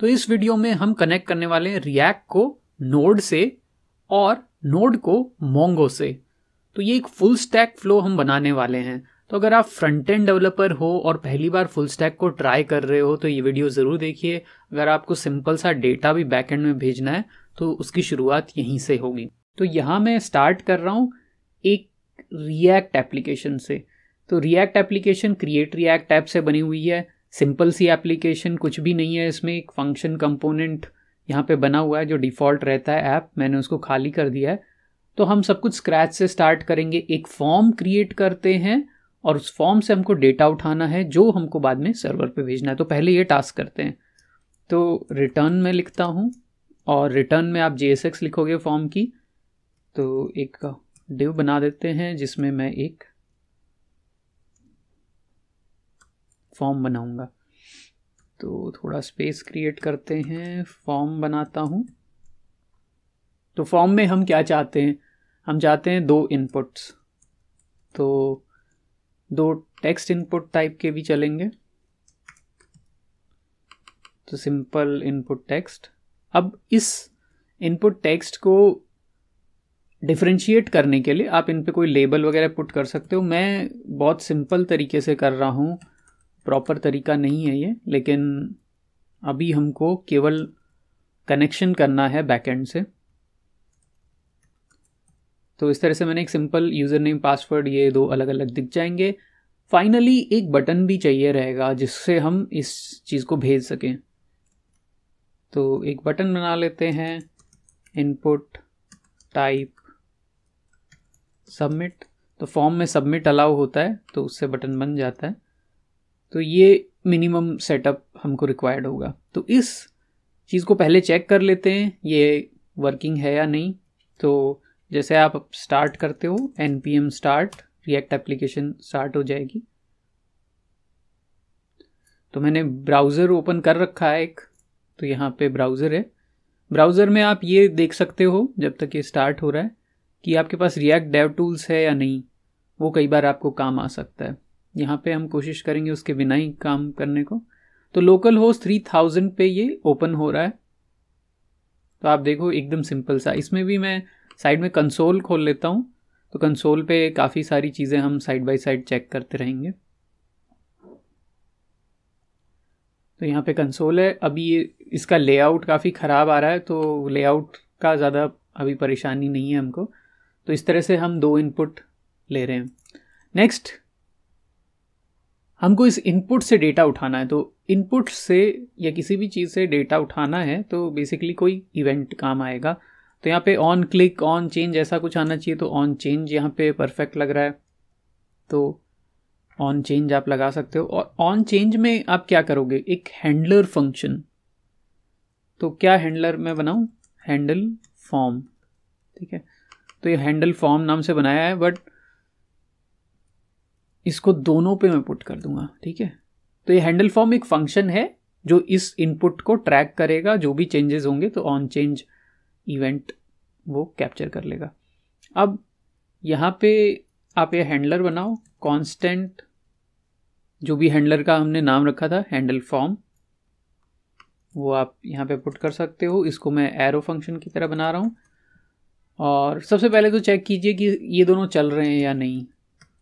तो इस वीडियो में हम कनेक्ट करने वाले हैं रिएक्ट को नोड से और नोड को मोंगो से तो ये एक फुल स्टैक फ्लो हम बनाने वाले हैं तो अगर आप फ्रंट एंड डेवलपर हो और पहली बार फुल स्टैक को ट्राई कर रहे हो तो ये वीडियो ज़रूर देखिए अगर आपको सिंपल सा डेटा भी बैक एंड में भेजना है तो उसकी शुरुआत यहीं से होगी तो यहां मैं स्टार्ट कर रहा हूं एक रिएक्ट एप्लीकेशन से तो React application create React app से बनी हुई है सिंपल सी एप्लीकेशन कुछ भी नहीं है इसमें एक फंक्शन कंपोनेंट यहाँ पे बना हुआ है जो डिफ़ॉल्ट रहता है ऐप मैंने उसको खाली कर दिया है तो हम सब कुछ स्क्रैच से स्टार्ट करेंगे एक फॉर्म क्रिएट करते हैं और उस फॉर्म से हमको डेटा उठाना है जो हमको बाद में सर्वर पे भेजना है तो पहले ये टास्क करते हैं तो रिटर्न में लिखता हूँ और रिटर्न में आप जे लिखोगे फॉर्म की तो एक डिव बना देते हैं जिसमें मैं एक फॉर्म बनाऊंगा तो थोड़ा स्पेस क्रिएट करते हैं फॉर्म बनाता हूँ तो फॉर्म में हम क्या चाहते हैं हम चाहते हैं दो इनपुट्स तो दो टेक्स्ट इनपुट टाइप के भी चलेंगे तो सिंपल इनपुट टेक्स्ट अब इस इनपुट टेक्स्ट को डिफ्रेंशिएट करने के लिए आप इन पे कोई लेबल वगैरह पुट कर सकते हो मैं बहुत सिंपल तरीके से कर रहा हूँ प्रॉपर तरीका नहीं है ये लेकिन अभी हमको केवल कनेक्शन करना है बैकएंड से तो इस तरह से मैंने एक सिंपल यूज़र नेम पासवर्ड ये दो अलग अलग दिख जाएंगे फाइनली एक बटन भी चाहिए रहेगा जिससे हम इस चीज़ को भेज सकें तो एक बटन बना लेते हैं इनपुट टाइप सबमिट तो फॉर्म में सबमिट अलाउ होता है तो उससे बटन बन जाता है तो ये मिनिमम सेटअप हमको रिक्वायर्ड होगा तो इस चीज़ को पहले चेक कर लेते हैं ये वर्किंग है या नहीं तो जैसे आप स्टार्ट करते हो N P M start React application start हो जाएगी तो मैंने ब्राउज़र ओपन कर रखा है एक तो यहाँ पे ब्राउज़र है ब्राउज़र में आप ये देख सकते हो जब तक ये स्टार्ट हो रहा है कि आपके पास रिएक्ट डेव टूल्स है या नहीं वो कई बार आपको काम आ सकता है यहाँ पे हम कोशिश करेंगे उसके बिना ही काम करने को तो लोकल होस्ट थ्री थाउजेंड पे ये ओपन हो रहा है तो आप देखो एकदम सिंपल सा इसमें भी मैं साइड में कंसोल खोल लेता हूँ तो कंसोल पे काफ़ी सारी चीज़ें हम साइड बाय साइड चेक करते रहेंगे तो यहाँ पे कंसोल है अभी ये इसका लेआउट काफ़ी ख़राब आ रहा है तो लेआउट का ज़्यादा अभी परेशानी नहीं है हमको तो इस तरह से हम दो इनपुट ले रहे हैं नेक्स्ट हमको इस इनपुट से डेटा उठाना है तो इनपुट से या किसी भी चीज़ से डेटा उठाना है तो बेसिकली कोई इवेंट काम आएगा तो यहाँ पे ऑन क्लिक ऑन चेंज ऐसा कुछ आना चाहिए तो ऑन चेंज यहाँ पे परफेक्ट लग रहा है तो ऑन चेंज आप लगा सकते हो और ऑन चेंज में आप क्या करोगे एक हैंडलर फंक्शन तो क्या हैंडलर मैं बनाऊँ हैंडल फॉर्म ठीक है तो ये हैंडल फॉर्म नाम से बनाया है बट इसको दोनों पे मैं पुट कर दूंगा ठीक है तो ये हैंडल फॉर्म एक फंक्शन है जो इस इनपुट को ट्रैक करेगा जो भी चेंजेस होंगे तो ऑन चेंज इवेंट वो कैप्चर कर लेगा अब यहाँ पे आप ये हैंडलर बनाओ कांस्टेंट जो भी हैंडलर का हमने नाम रखा था हैंडल फॉर्म वो आप यहाँ पे पुट कर सकते हो इसको मैं एरो फंक्शन की तरह बना रहा हूँ और सबसे पहले तो चेक कीजिए कि ये दोनों चल रहे हैं या नहीं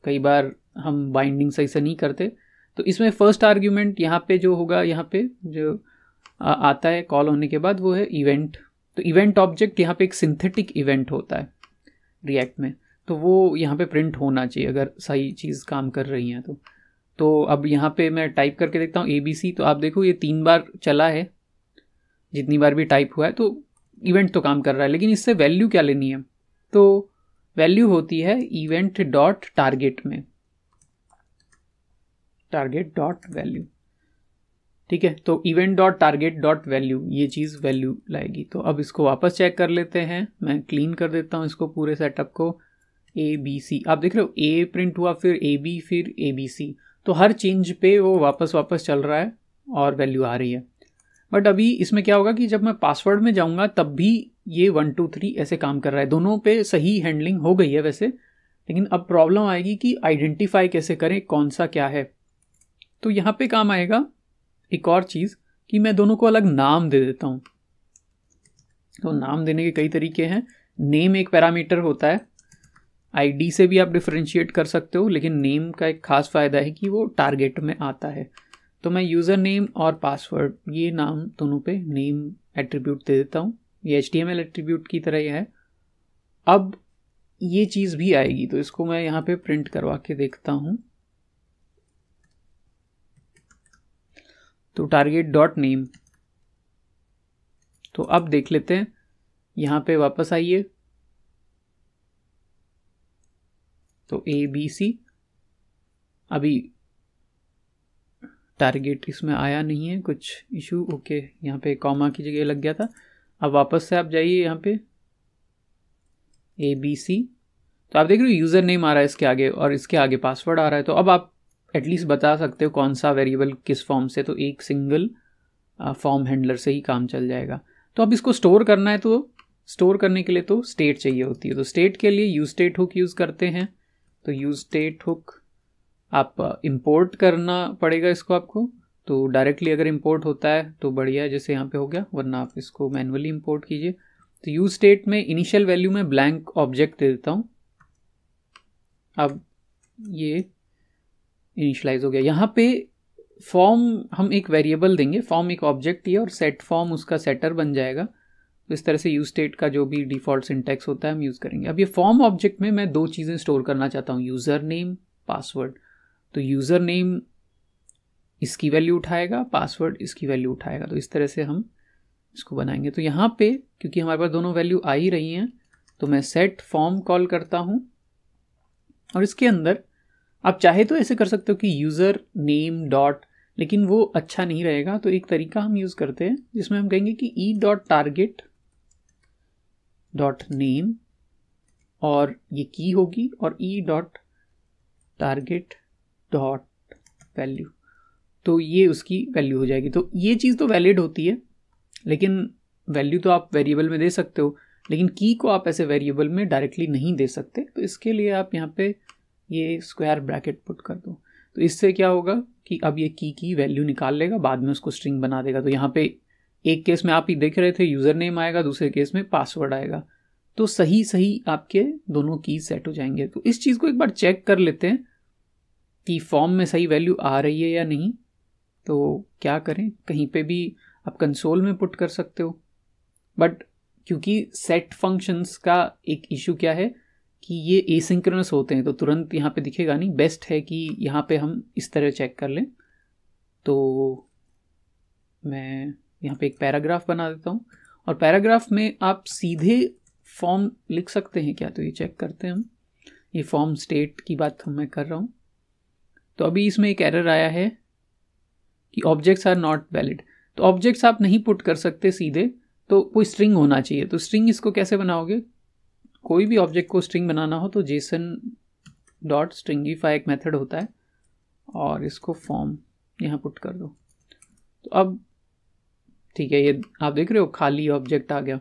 कई बार हम बाइंडिंग सही से नहीं करते तो इसमें फर्स्ट आर्ग्यूमेंट यहाँ पे जो होगा यहाँ पे जो आता है कॉल होने के बाद वो है इवेंट तो इवेंट ऑब्जेक्ट यहाँ पे एक सिंथेटिक इवेंट होता है रिएक्ट में तो वो यहाँ पे प्रिंट होना चाहिए अगर सही चीज़ काम कर रही हैं तो तो अब यहाँ पे मैं टाइप करके देखता हूँ ए बी सी तो आप देखो ये तीन बार चला है जितनी बार भी टाइप हुआ है तो इवेंट तो काम कर रहा है लेकिन इससे वैल्यू क्या लेनी है तो वैल्यू होती है इवेंट डॉट टारगेट में टारगेट डॉट वैल्यू ठीक है तो event dot target dot value ये चीज़ वैल्यू लाएगी तो अब इसको वापस चेक कर लेते हैं मैं क्लीन कर देता हूं इसको पूरे सेटअप को ए बी सी आप देख रहे हो ए प्रिंट हुआ फिर ए बी फिर ए बी सी तो हर चेंज पे वो वापस वापस चल रहा है और वैल्यू आ रही है बट अभी इसमें क्या होगा कि जब मैं पासवर्ड में जाऊंगा तब भी ये वन टू थ्री ऐसे काम कर रहा है दोनों पे सही हैंडलिंग हो गई है वैसे लेकिन अब प्रॉब्लम आएगी कि आइडेंटिफाई कैसे करें कौन सा क्या है तो यहाँ पे काम आएगा एक और चीज़ कि मैं दोनों को अलग नाम दे देता हूँ तो नाम देने के कई तरीके हैं नेम एक पैरामीटर होता है आईडी से भी आप डिफ्रेंशिएट कर सकते हो लेकिन नेम का एक खास फ़ायदा है कि वो टारगेट में आता है तो मैं यूज़र नेम और पासवर्ड ये नाम दोनों पे नेम एट्रीब्यूट दे देता हूँ ये H D M L attribute की तरह ही है अब ये चीज़ भी आएगी तो इसको मैं यहाँ पे प्रिंट करवा के देखता हूँ तो टारगेट डॉट नेम तो अब देख लेते हैं यहाँ पे वापस आइए तो ए बी सी अभी टारगेट इसमें आया नहीं है कुछ इशू ओके यहाँ पे कॉमा की जगह लग गया था अब वापस से आप जाइए यहाँ पे ए बी सी तो आप देख रहे हो यूज़र नेम आ रहा है इसके आगे और इसके आगे पासवर्ड आ रहा है तो अब आप एटलीस्ट बता सकते हो कौन सा वेरिएबल किस फॉर्म से तो एक सिंगल फॉर्म हैंडलर से ही काम चल जाएगा तो अब इसको स्टोर करना है तो स्टोर करने के लिए तो स्टेट चाहिए होती है तो स्टेट के लिए यू स्टेट हुक यूज़ करते हैं तो यू स्टेट हुक आप इम्पोर्ट करना पड़ेगा इसको आपको तो डायरेक्टली अगर इम्पोर्ट होता है तो बढ़िया है जैसे यहाँ पे हो गया वरना आप इसको मैनुअली इम्पोर्ट कीजिए तो यू स्टेट में इनिशियल वैल्यू में ब्लैंक ऑब्जेक्ट दे देता हूँ अब ये इनिशलाइज हो गया यहाँ पे फॉर्म हम एक वेरिएबल देंगे फॉर्म एक ऑब्जेक्ट ही और सेट फॉर्म उसका सेटर बन जाएगा तो इस तरह से यू स्टेट का जो भी डिफॉल्ट सिंटेक्स होता है हम यूज़ करेंगे अब ये फॉर्म ऑब्जेक्ट में मैं दो चीज़ें स्टोर करना चाहता हूँ यूज़र नेम पासवर्ड तो यूज़र नेम इसकी वैल्यू उठाएगा पासवर्ड इसकी वैल्यू उठाएगा तो इस तरह से हम इसको बनाएंगे तो यहाँ पे क्योंकि हमारे पास दोनों वैल्यू आ ही रही हैं तो मैं सेट फॉर्म कॉल करता हूँ और इसके अंदर आप चाहे तो ऐसे कर सकते हो कि यूज़र नेम डॉट लेकिन वो अच्छा नहीं रहेगा तो एक तरीका हम यूज़ करते हैं जिसमें हम कहेंगे कि E dot target dot name और ये की होगी और E dot target dot value तो ये उसकी वैल्यू हो जाएगी तो ये चीज़ तो वैलिड होती है लेकिन वैल्यू तो आप वेरिएबल में दे सकते हो लेकिन की को आप ऐसे वेरिएबल में डायरेक्टली नहीं दे सकते तो इसके लिए आप यहाँ पे ये स्क्वायर ब्रैकेट पुट कर दो तो इससे क्या होगा कि अब ये की की वैल्यू निकाल लेगा बाद में उसको स्ट्रिंग बना देगा तो यहाँ पे एक केस में आप ही देख रहे थे यूज़र नेम आएगा दूसरे केस में पासवर्ड आएगा तो सही सही आपके दोनों की सेट हो जाएंगे तो इस चीज़ को एक बार चेक कर लेते हैं कि फॉर्म में सही वैल्यू आ रही है या नहीं तो क्या करें कहीं पे भी आप कंसोल में पुट कर सकते हो बट क्योंकि सेट फंक्शंस का एक इशू क्या है कि ये एसिंक्रोनस होते हैं तो तुरंत यहाँ पे दिखेगा नहीं बेस्ट है कि यहाँ पे हम इस तरह चेक कर लें तो मैं यहाँ पे एक पैराग्राफ बना देता हूँ और पैराग्राफ में आप सीधे फॉर्म लिख सकते हैं क्या तो ये चेक करते हैं हम ये फॉर्म स्टेट की बात हम मैं कर रहा हूँ तो अभी इसमें एक एरर आया है कि ऑब्जेक्ट्स आर नॉट वैलिड तो ऑब्जेक्ट्स आप नहीं पुट कर सकते सीधे तो कोई स्ट्रिंग होना चाहिए तो स्ट्रिंग इसको कैसे बनाओगे कोई भी ऑब्जेक्ट को स्ट्रिंग बनाना हो तो जेसन डॉट स्ट्रिंगीफाई एक मेथड होता है और इसको फॉर्म यहाँ पुट कर दो तो अब ठीक है ये आप देख रहे हो खाली ऑब्जेक्ट आ गया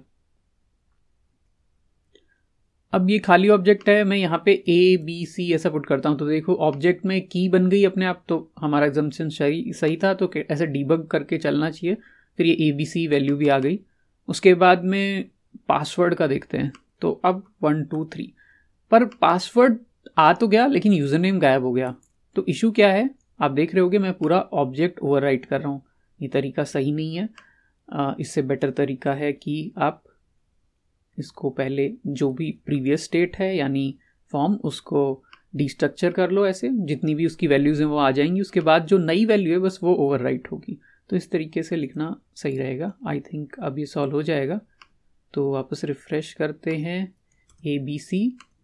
अब ये खाली ऑब्जेक्ट है मैं यहाँ पे ए बी सी ऐसा पुट करता हूँ तो देखो ऑब्जेक्ट में की बन गई अपने आप तो हमारा एग्जामेशन सही सही था तो ऐसे डीबग करके चलना चाहिए फिर ये ए बी सी वैल्यू भी आ गई उसके बाद में पासवर्ड का देखते हैं तो अब वन टू थ्री पर पासवर्ड आ तो गया लेकिन यूज़र नेम गायब हो गया तो इशू क्या है आप देख रहे होगे मैं पूरा ऑब्जेक्ट ओवर कर रहा हूँ ये तरीका सही नहीं है इससे बेटर तरीका है कि आप इसको पहले जो भी प्रीवियस स्टेट है यानी फॉर्म उसको डिस्ट्रक्चर कर लो ऐसे जितनी भी उसकी वैल्यूज़ हैं वो आ जाएंगी उसके बाद जो नई वैल्यू है बस वो ओवर होगी तो इस तरीके से लिखना सही रहेगा आई थिंक अब ये सॉल्व हो जाएगा तो वापस रिफ़्रेश करते हैं A B C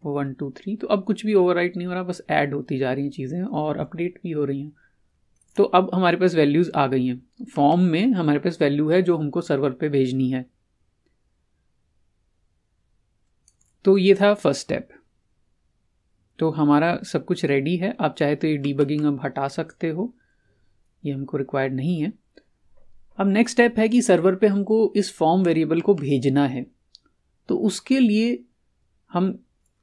one two three तो अब कुछ भी ओवर नहीं हो रहा बस ऐड होती जा रही हैं चीज़ें और अपडेट भी हो रही हैं तो अब हमारे पास वैल्यूज़ आ गई हैं फॉर्म में हमारे पास वैल्यू है जो हमको सर्वर पे भेजनी है तो ये था फर्स्ट स्टेप तो हमारा सब कुछ रेडी है आप चाहे तो ये डीबगिंग अब हटा सकते हो ये हमको रिक्वायर्ड नहीं है अब नेक्स्ट स्टेप है कि सर्वर पे हमको इस फॉर्म वेरिएबल को भेजना है तो उसके लिए हम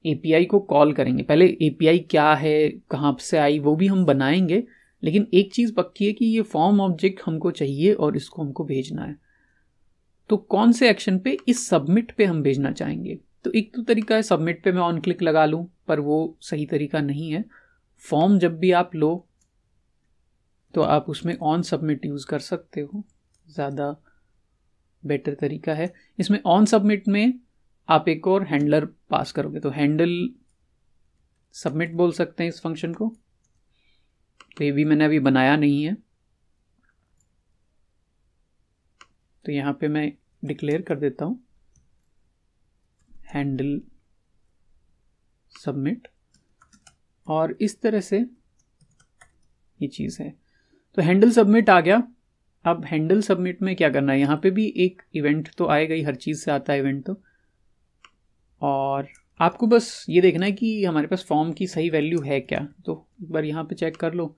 ए को कॉल करेंगे पहले ए क्या है कहाँ से आई वो भी हम बनाएंगे लेकिन एक चीज़ पक्की है कि ये फॉर्म ऑब्जेक्ट हमको चाहिए और इसको हमको भेजना है तो कौन से एक्शन पे इस सबमिट पे हम भेजना चाहेंगे तो एक तो तरीका है सबमिट पे मैं ऑन क्लिक लगा लूँ पर वो सही तरीका नहीं है फॉर्म जब भी आप लो तो आप उसमें ऑन सबमिट यूज़ कर सकते हो ज़्यादा बेटर तरीका है इसमें ऑन सबमिट में आप एक और हैंडलर पास करोगे तो हैंडल सबमिट बोल सकते हैं इस फंक्शन को तो ये भी मैंने अभी बनाया नहीं है तो यहाँ पे मैं डिक्लेयर कर देता हूँ हैंडल सबमिट और इस तरह से ये चीज़ है तो हैंडल सबमिट आ गया अब हैंडल सबमिट में क्या करना है यहाँ पे भी एक इवेंट तो आएगा ही हर चीज़ से आता है इवेंट तो और आपको बस ये देखना है कि हमारे पास फॉर्म की सही वैल्यू है क्या तो एक बार यहाँ पे चेक कर लो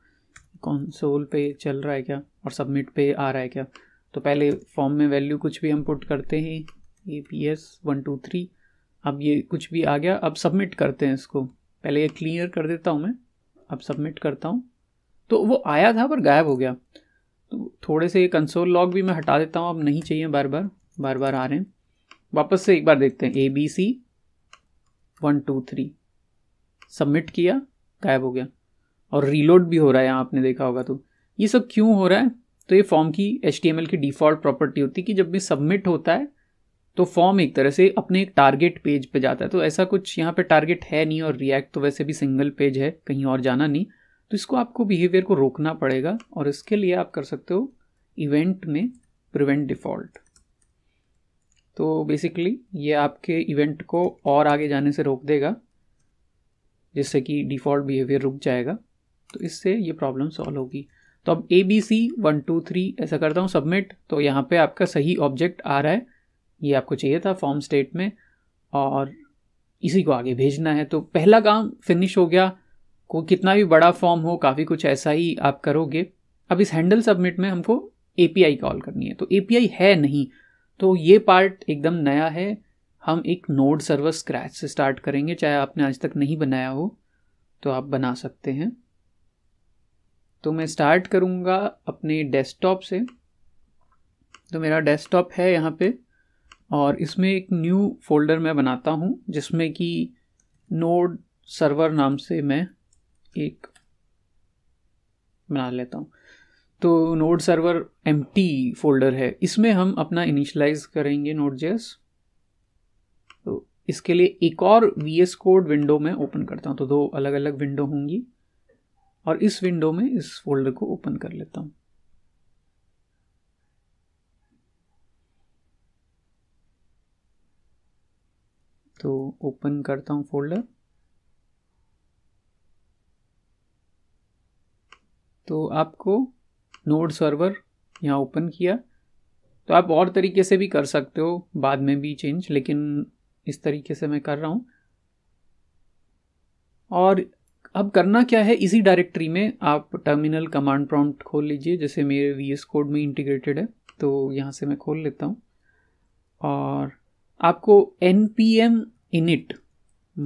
सोल पे चल रहा है क्या और सबमिट पे आ रहा है क्या तो पहले फॉर्म में वैल्यू कुछ भी हम पुट करते हैं A P S one two three अब ये कुछ भी आ गया अब सबमिट करते हैं इसको पहले ये क्लियर कर देता हूँ मैं अब सबमिट करता हूँ तो वो आया था पर गायब हो गया तो थोड़े से ये कंसोल लॉग भी मैं हटा देता हूँ अब नहीं चाहिए बार बार बार बार आ रहे हैं वापस से एक बार देखते हैं A B C one two three submit किया गायब हो गया और रीलोड भी हो रहा है यहाँ आपने देखा होगा तो ये सब क्यों हो रहा है तो ये फॉर्म की एच की डिफ़ॉल्ट प्रॉपर्टी होती है कि जब भी सबमिट होता है तो फॉर्म एक तरह से अपने एक टारगेट पेज पे जाता है तो ऐसा कुछ यहाँ पे टारगेट है नहीं और रिएक्ट तो वैसे भी सिंगल पेज है कहीं और जाना नहीं तो इसको आपको बिहेवियर को रोकना पड़ेगा और इसके लिए आप कर सकते हो इवेंट में प्रिवेंट डिफ़ॉल्ट तो बेसिकली ये आपके इवेंट को और आगे जाने से रोक देगा जिससे कि डिफ़ॉल्ट बिहेवियर रुक जाएगा तो इससे ये प्रॉब्लम सॉल्व होगी तो अब A B C one two three ऐसा करता हूँ सबमिट तो यहाँ पे आपका सही ऑब्जेक्ट आ रहा है ये आपको चाहिए था फॉर्म स्टेट में और इसी को आगे भेजना है तो पहला काम फिनिश हो गया को कितना भी बड़ा फॉर्म हो काफ़ी कुछ ऐसा ही आप करोगे अब इस हैंडल सबमिट में हमको ए कॉल करनी है तो ए है नहीं तो ये पार्ट एकदम नया है हम एक नोड सर्वर स्क्रैच से स्टार्ट करेंगे चाहे आपने आज तक नहीं बनाया हो तो आप बना सकते हैं तो मैं स्टार्ट करूंगा अपने डेस्कटॉप से तो मेरा डेस्कटॉप है यहाँ पे और इसमें एक न्यू फोल्डर मैं बनाता हूँ जिसमें कि नोड सर्वर नाम से मैं एक बना लेता हूँ तो नोड सर्वर एम फोल्डर है इसमें हम अपना इनिशलाइज करेंगे नोड जेस तो इसके लिए एक और वी एस कोड विंडो में ओपन करता हूँ तो दो अलग अलग विंडो होंगी और इस विंडो में इस फोल्डर को ओपन कर लेता हूँ तो ओपन करता हूँ फोल्डर तो आपको नोड सर्वर यहाँ ओपन किया तो आप और तरीके से भी कर सकते हो बाद में भी चेंज लेकिन इस तरीके से मैं कर रहा हूँ और अब करना क्या है इसी डायरेक्टरी में आप टर्मिनल कमांड प्रॉम्प्ट खोल लीजिए जैसे मेरे वी कोड में इंटीग्रेटेड है तो यहाँ से मैं खोल लेता हूँ और आपको N P M init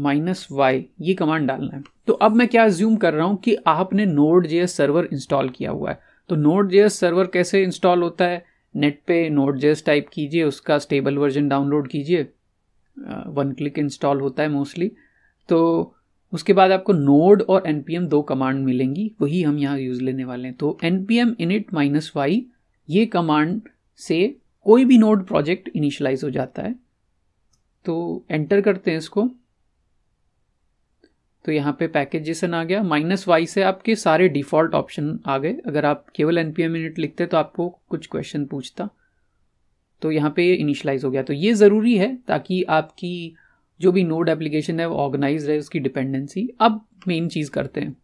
minus Y ये कमांड डालना है तो अब मैं क्या ज्यूम कर रहा हूँ कि आपने नोड जे सर्वर इंस्टॉल किया हुआ है तो नोड जे सर्वर कैसे इंस्टॉल होता है नेट पे नोड जे टाइप कीजिए उसका स्टेबल वर्जन डाउनलोड कीजिए वन क्लिक इंस्टॉल होता है मोस्टली तो उसके बाद आपको नोड और एन पी एम दो कमांड मिलेंगी वही हम यहाँ यूज़ लेने वाले हैं तो N P M init minus Y ये कमांड से कोई भी नोड प्रोजेक्ट इनिशलाइज हो जाता है तो एंटर करते हैं इसको तो यहाँ पे पैकेजेसन आ गया माइनस वाई से आपके सारे डिफ़ॉल्ट ऑप्शन आ गए अगर आप केवल एन पी एम यूनिट लिखते तो आपको कुछ क्वेश्चन पूछता तो यहाँ पे ये इनिशलाइज हो गया तो ये ज़रूरी है ताकि आपकी जो भी नोड एप्लीकेशन है वो ऑर्गेनाइज है उसकी डिपेंडेंसी अब मेन चीज़ करते हैं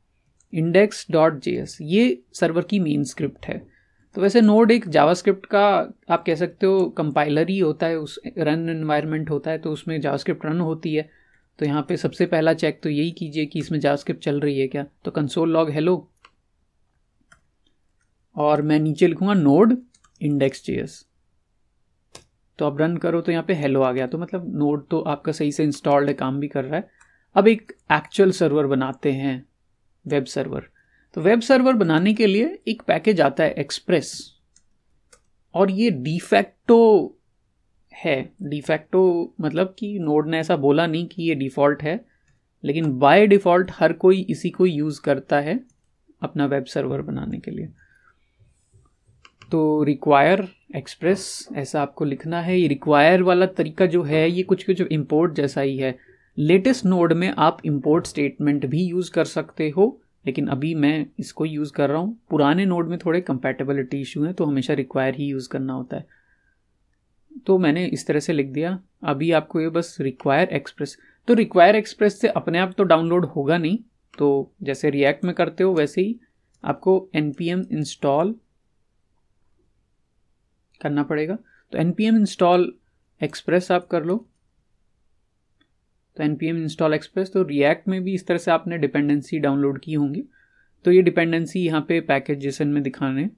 इंडेक्स डॉट जे एस ये सर्वर की मेन स्क्रिप्ट है तो वैसे नोड एक जावास्क्रिप्ट का आप कह सकते हो कंपाइलर ही होता है उस रन एनवायरनमेंट होता है तो उसमें जावास्क्रिप्ट रन होती है तो यहाँ पे सबसे पहला चेक तो यही कीजिए कि इसमें जावास्क्रिप्ट चल रही है क्या तो कंसोल लॉग हेलो और मैं नीचे लिखूँगा नोड इंडेक्स जेएस तो अब रन करो तो यहाँ पे हेलो आ गया तो मतलब नोड तो आपका सही से इंस्टॉल्ड है काम भी कर रहा है अब एक एक्चुअल सर्वर बनाते हैं वेब सर्वर तो वेब सर्वर बनाने के लिए एक पैकेज आता है एक्सप्रेस और ये डिफैक्टो है डिफैक्टो मतलब कि नोड ने ऐसा बोला नहीं कि ये डिफ़ॉल्ट है लेकिन बाय डिफ़ॉल्ट हर कोई इसी को यूज़ करता है अपना वेब सर्वर बनाने के लिए तो रिक्वायर एक्सप्रेस ऐसा आपको लिखना है ये रिक्वायर वाला तरीका जो है ये कुछ कुछ इम्पोर्ट जैसा ही है लेटेस्ट नोड में आप इम्पोर्ट स्टेटमेंट भी यूज़ कर सकते हो लेकिन अभी मैं इसको यूज़ कर रहा हूँ पुराने नोड में थोड़े कंपेटेबिलिटी इशू हैं तो हमेशा रिक्वायर ही यूज़ करना होता है तो मैंने इस तरह से लिख दिया अभी आपको ये बस रिक्वायर एक्सप्रेस तो रिक्वायर एक्सप्रेस से अपने आप तो डाउनलोड होगा नहीं तो जैसे रिएक्ट में करते हो वैसे ही आपको एन इंस्टॉल करना पड़ेगा तो एन इंस्टॉल एक्सप्रेस आप कर लो तो N P M install Express तो रिएक्ट में भी इस तरह से आपने डिपेंडेंसी डाउनलोड की होंगी तो ये डिपेंडेंसी यहाँ पे पैकेज जेसन में दिखाने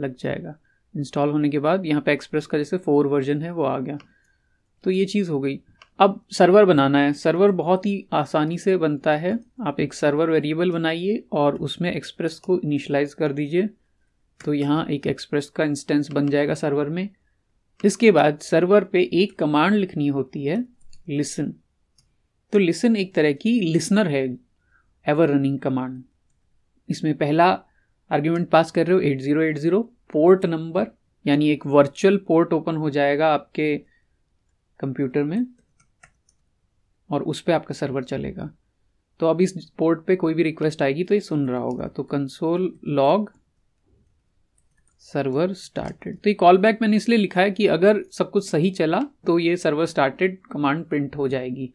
लग जाएगा इंस्टॉल होने के बाद यहाँ पे एक्सप्रेस का जैसे फोर वर्जन है वो आ गया तो ये चीज़ हो गई अब सर्वर बनाना है सर्वर बहुत ही आसानी से बनता है आप एक सर्वर वेरिएबल बनाइए और उसमें एक्सप्रेस को इनिशलाइज कर दीजिए तो यहाँ एक एक्सप्रेस का इंस्टेंस बन जाएगा सर्वर में इसके बाद सर्वर पे एक कमांड लिखनी होती है लिसन तो लिसन एक तरह की लिसनर है एवर रनिंग कमांड इसमें पहला आर्ग्यूमेंट पास कर रहे हो eight zero eight zero port number यानी एक वर्चुअल पोर्ट ओपन हो जाएगा आपके कंप्यूटर में और उस पर आपका सर्वर चलेगा तो अब इस पोर्ट पे कोई भी रिक्वेस्ट आएगी तो ये सुन रहा होगा तो कंसोल लॉग सर्वर स्टार्टेड तो ये कॉल बैक मैंने इसलिए लिखा है कि अगर सब कुछ सही चला तो ये सर्वर स्टार्टेड कमांड प्रिंट हो जाएगी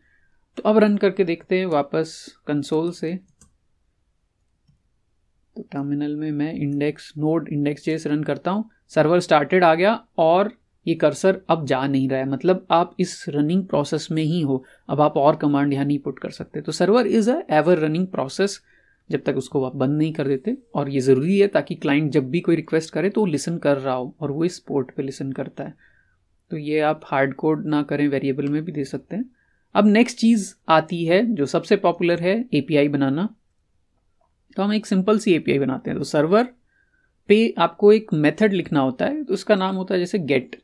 तो अब रन करके देखते हैं वापस कंसोल से तो टर्मिनल में मैं index Node index JS run करता हूँ सर्वर स्टार्टेड आ गया और ये कर्सर अब जा नहीं रहा है मतलब आप इस रनिंग प्रोसेस में ही हो अब आप और कमांड यहाँ नहीं पुट कर सकते तो server is a ever running process जब तक उसको आप बंद नहीं कर देते और ये ज़रूरी है ताकि क्लाइंट जब भी कोई रिक्वेस्ट करे तो वो लिसन कर रहा हो और वो इस पोर्ट पे लिसन करता है तो ये आप हार्ड कोड ना करें वेरिएबल में भी दे सकते हैं अब नेक्स्ट चीज़ आती है जो सबसे पॉपुलर है ए बनाना तो हम एक सिंपल सी ए बनाते हैं तो सर्वर पे आपको एक मेथड लिखना होता है तो उसका नाम होता है जैसे गेट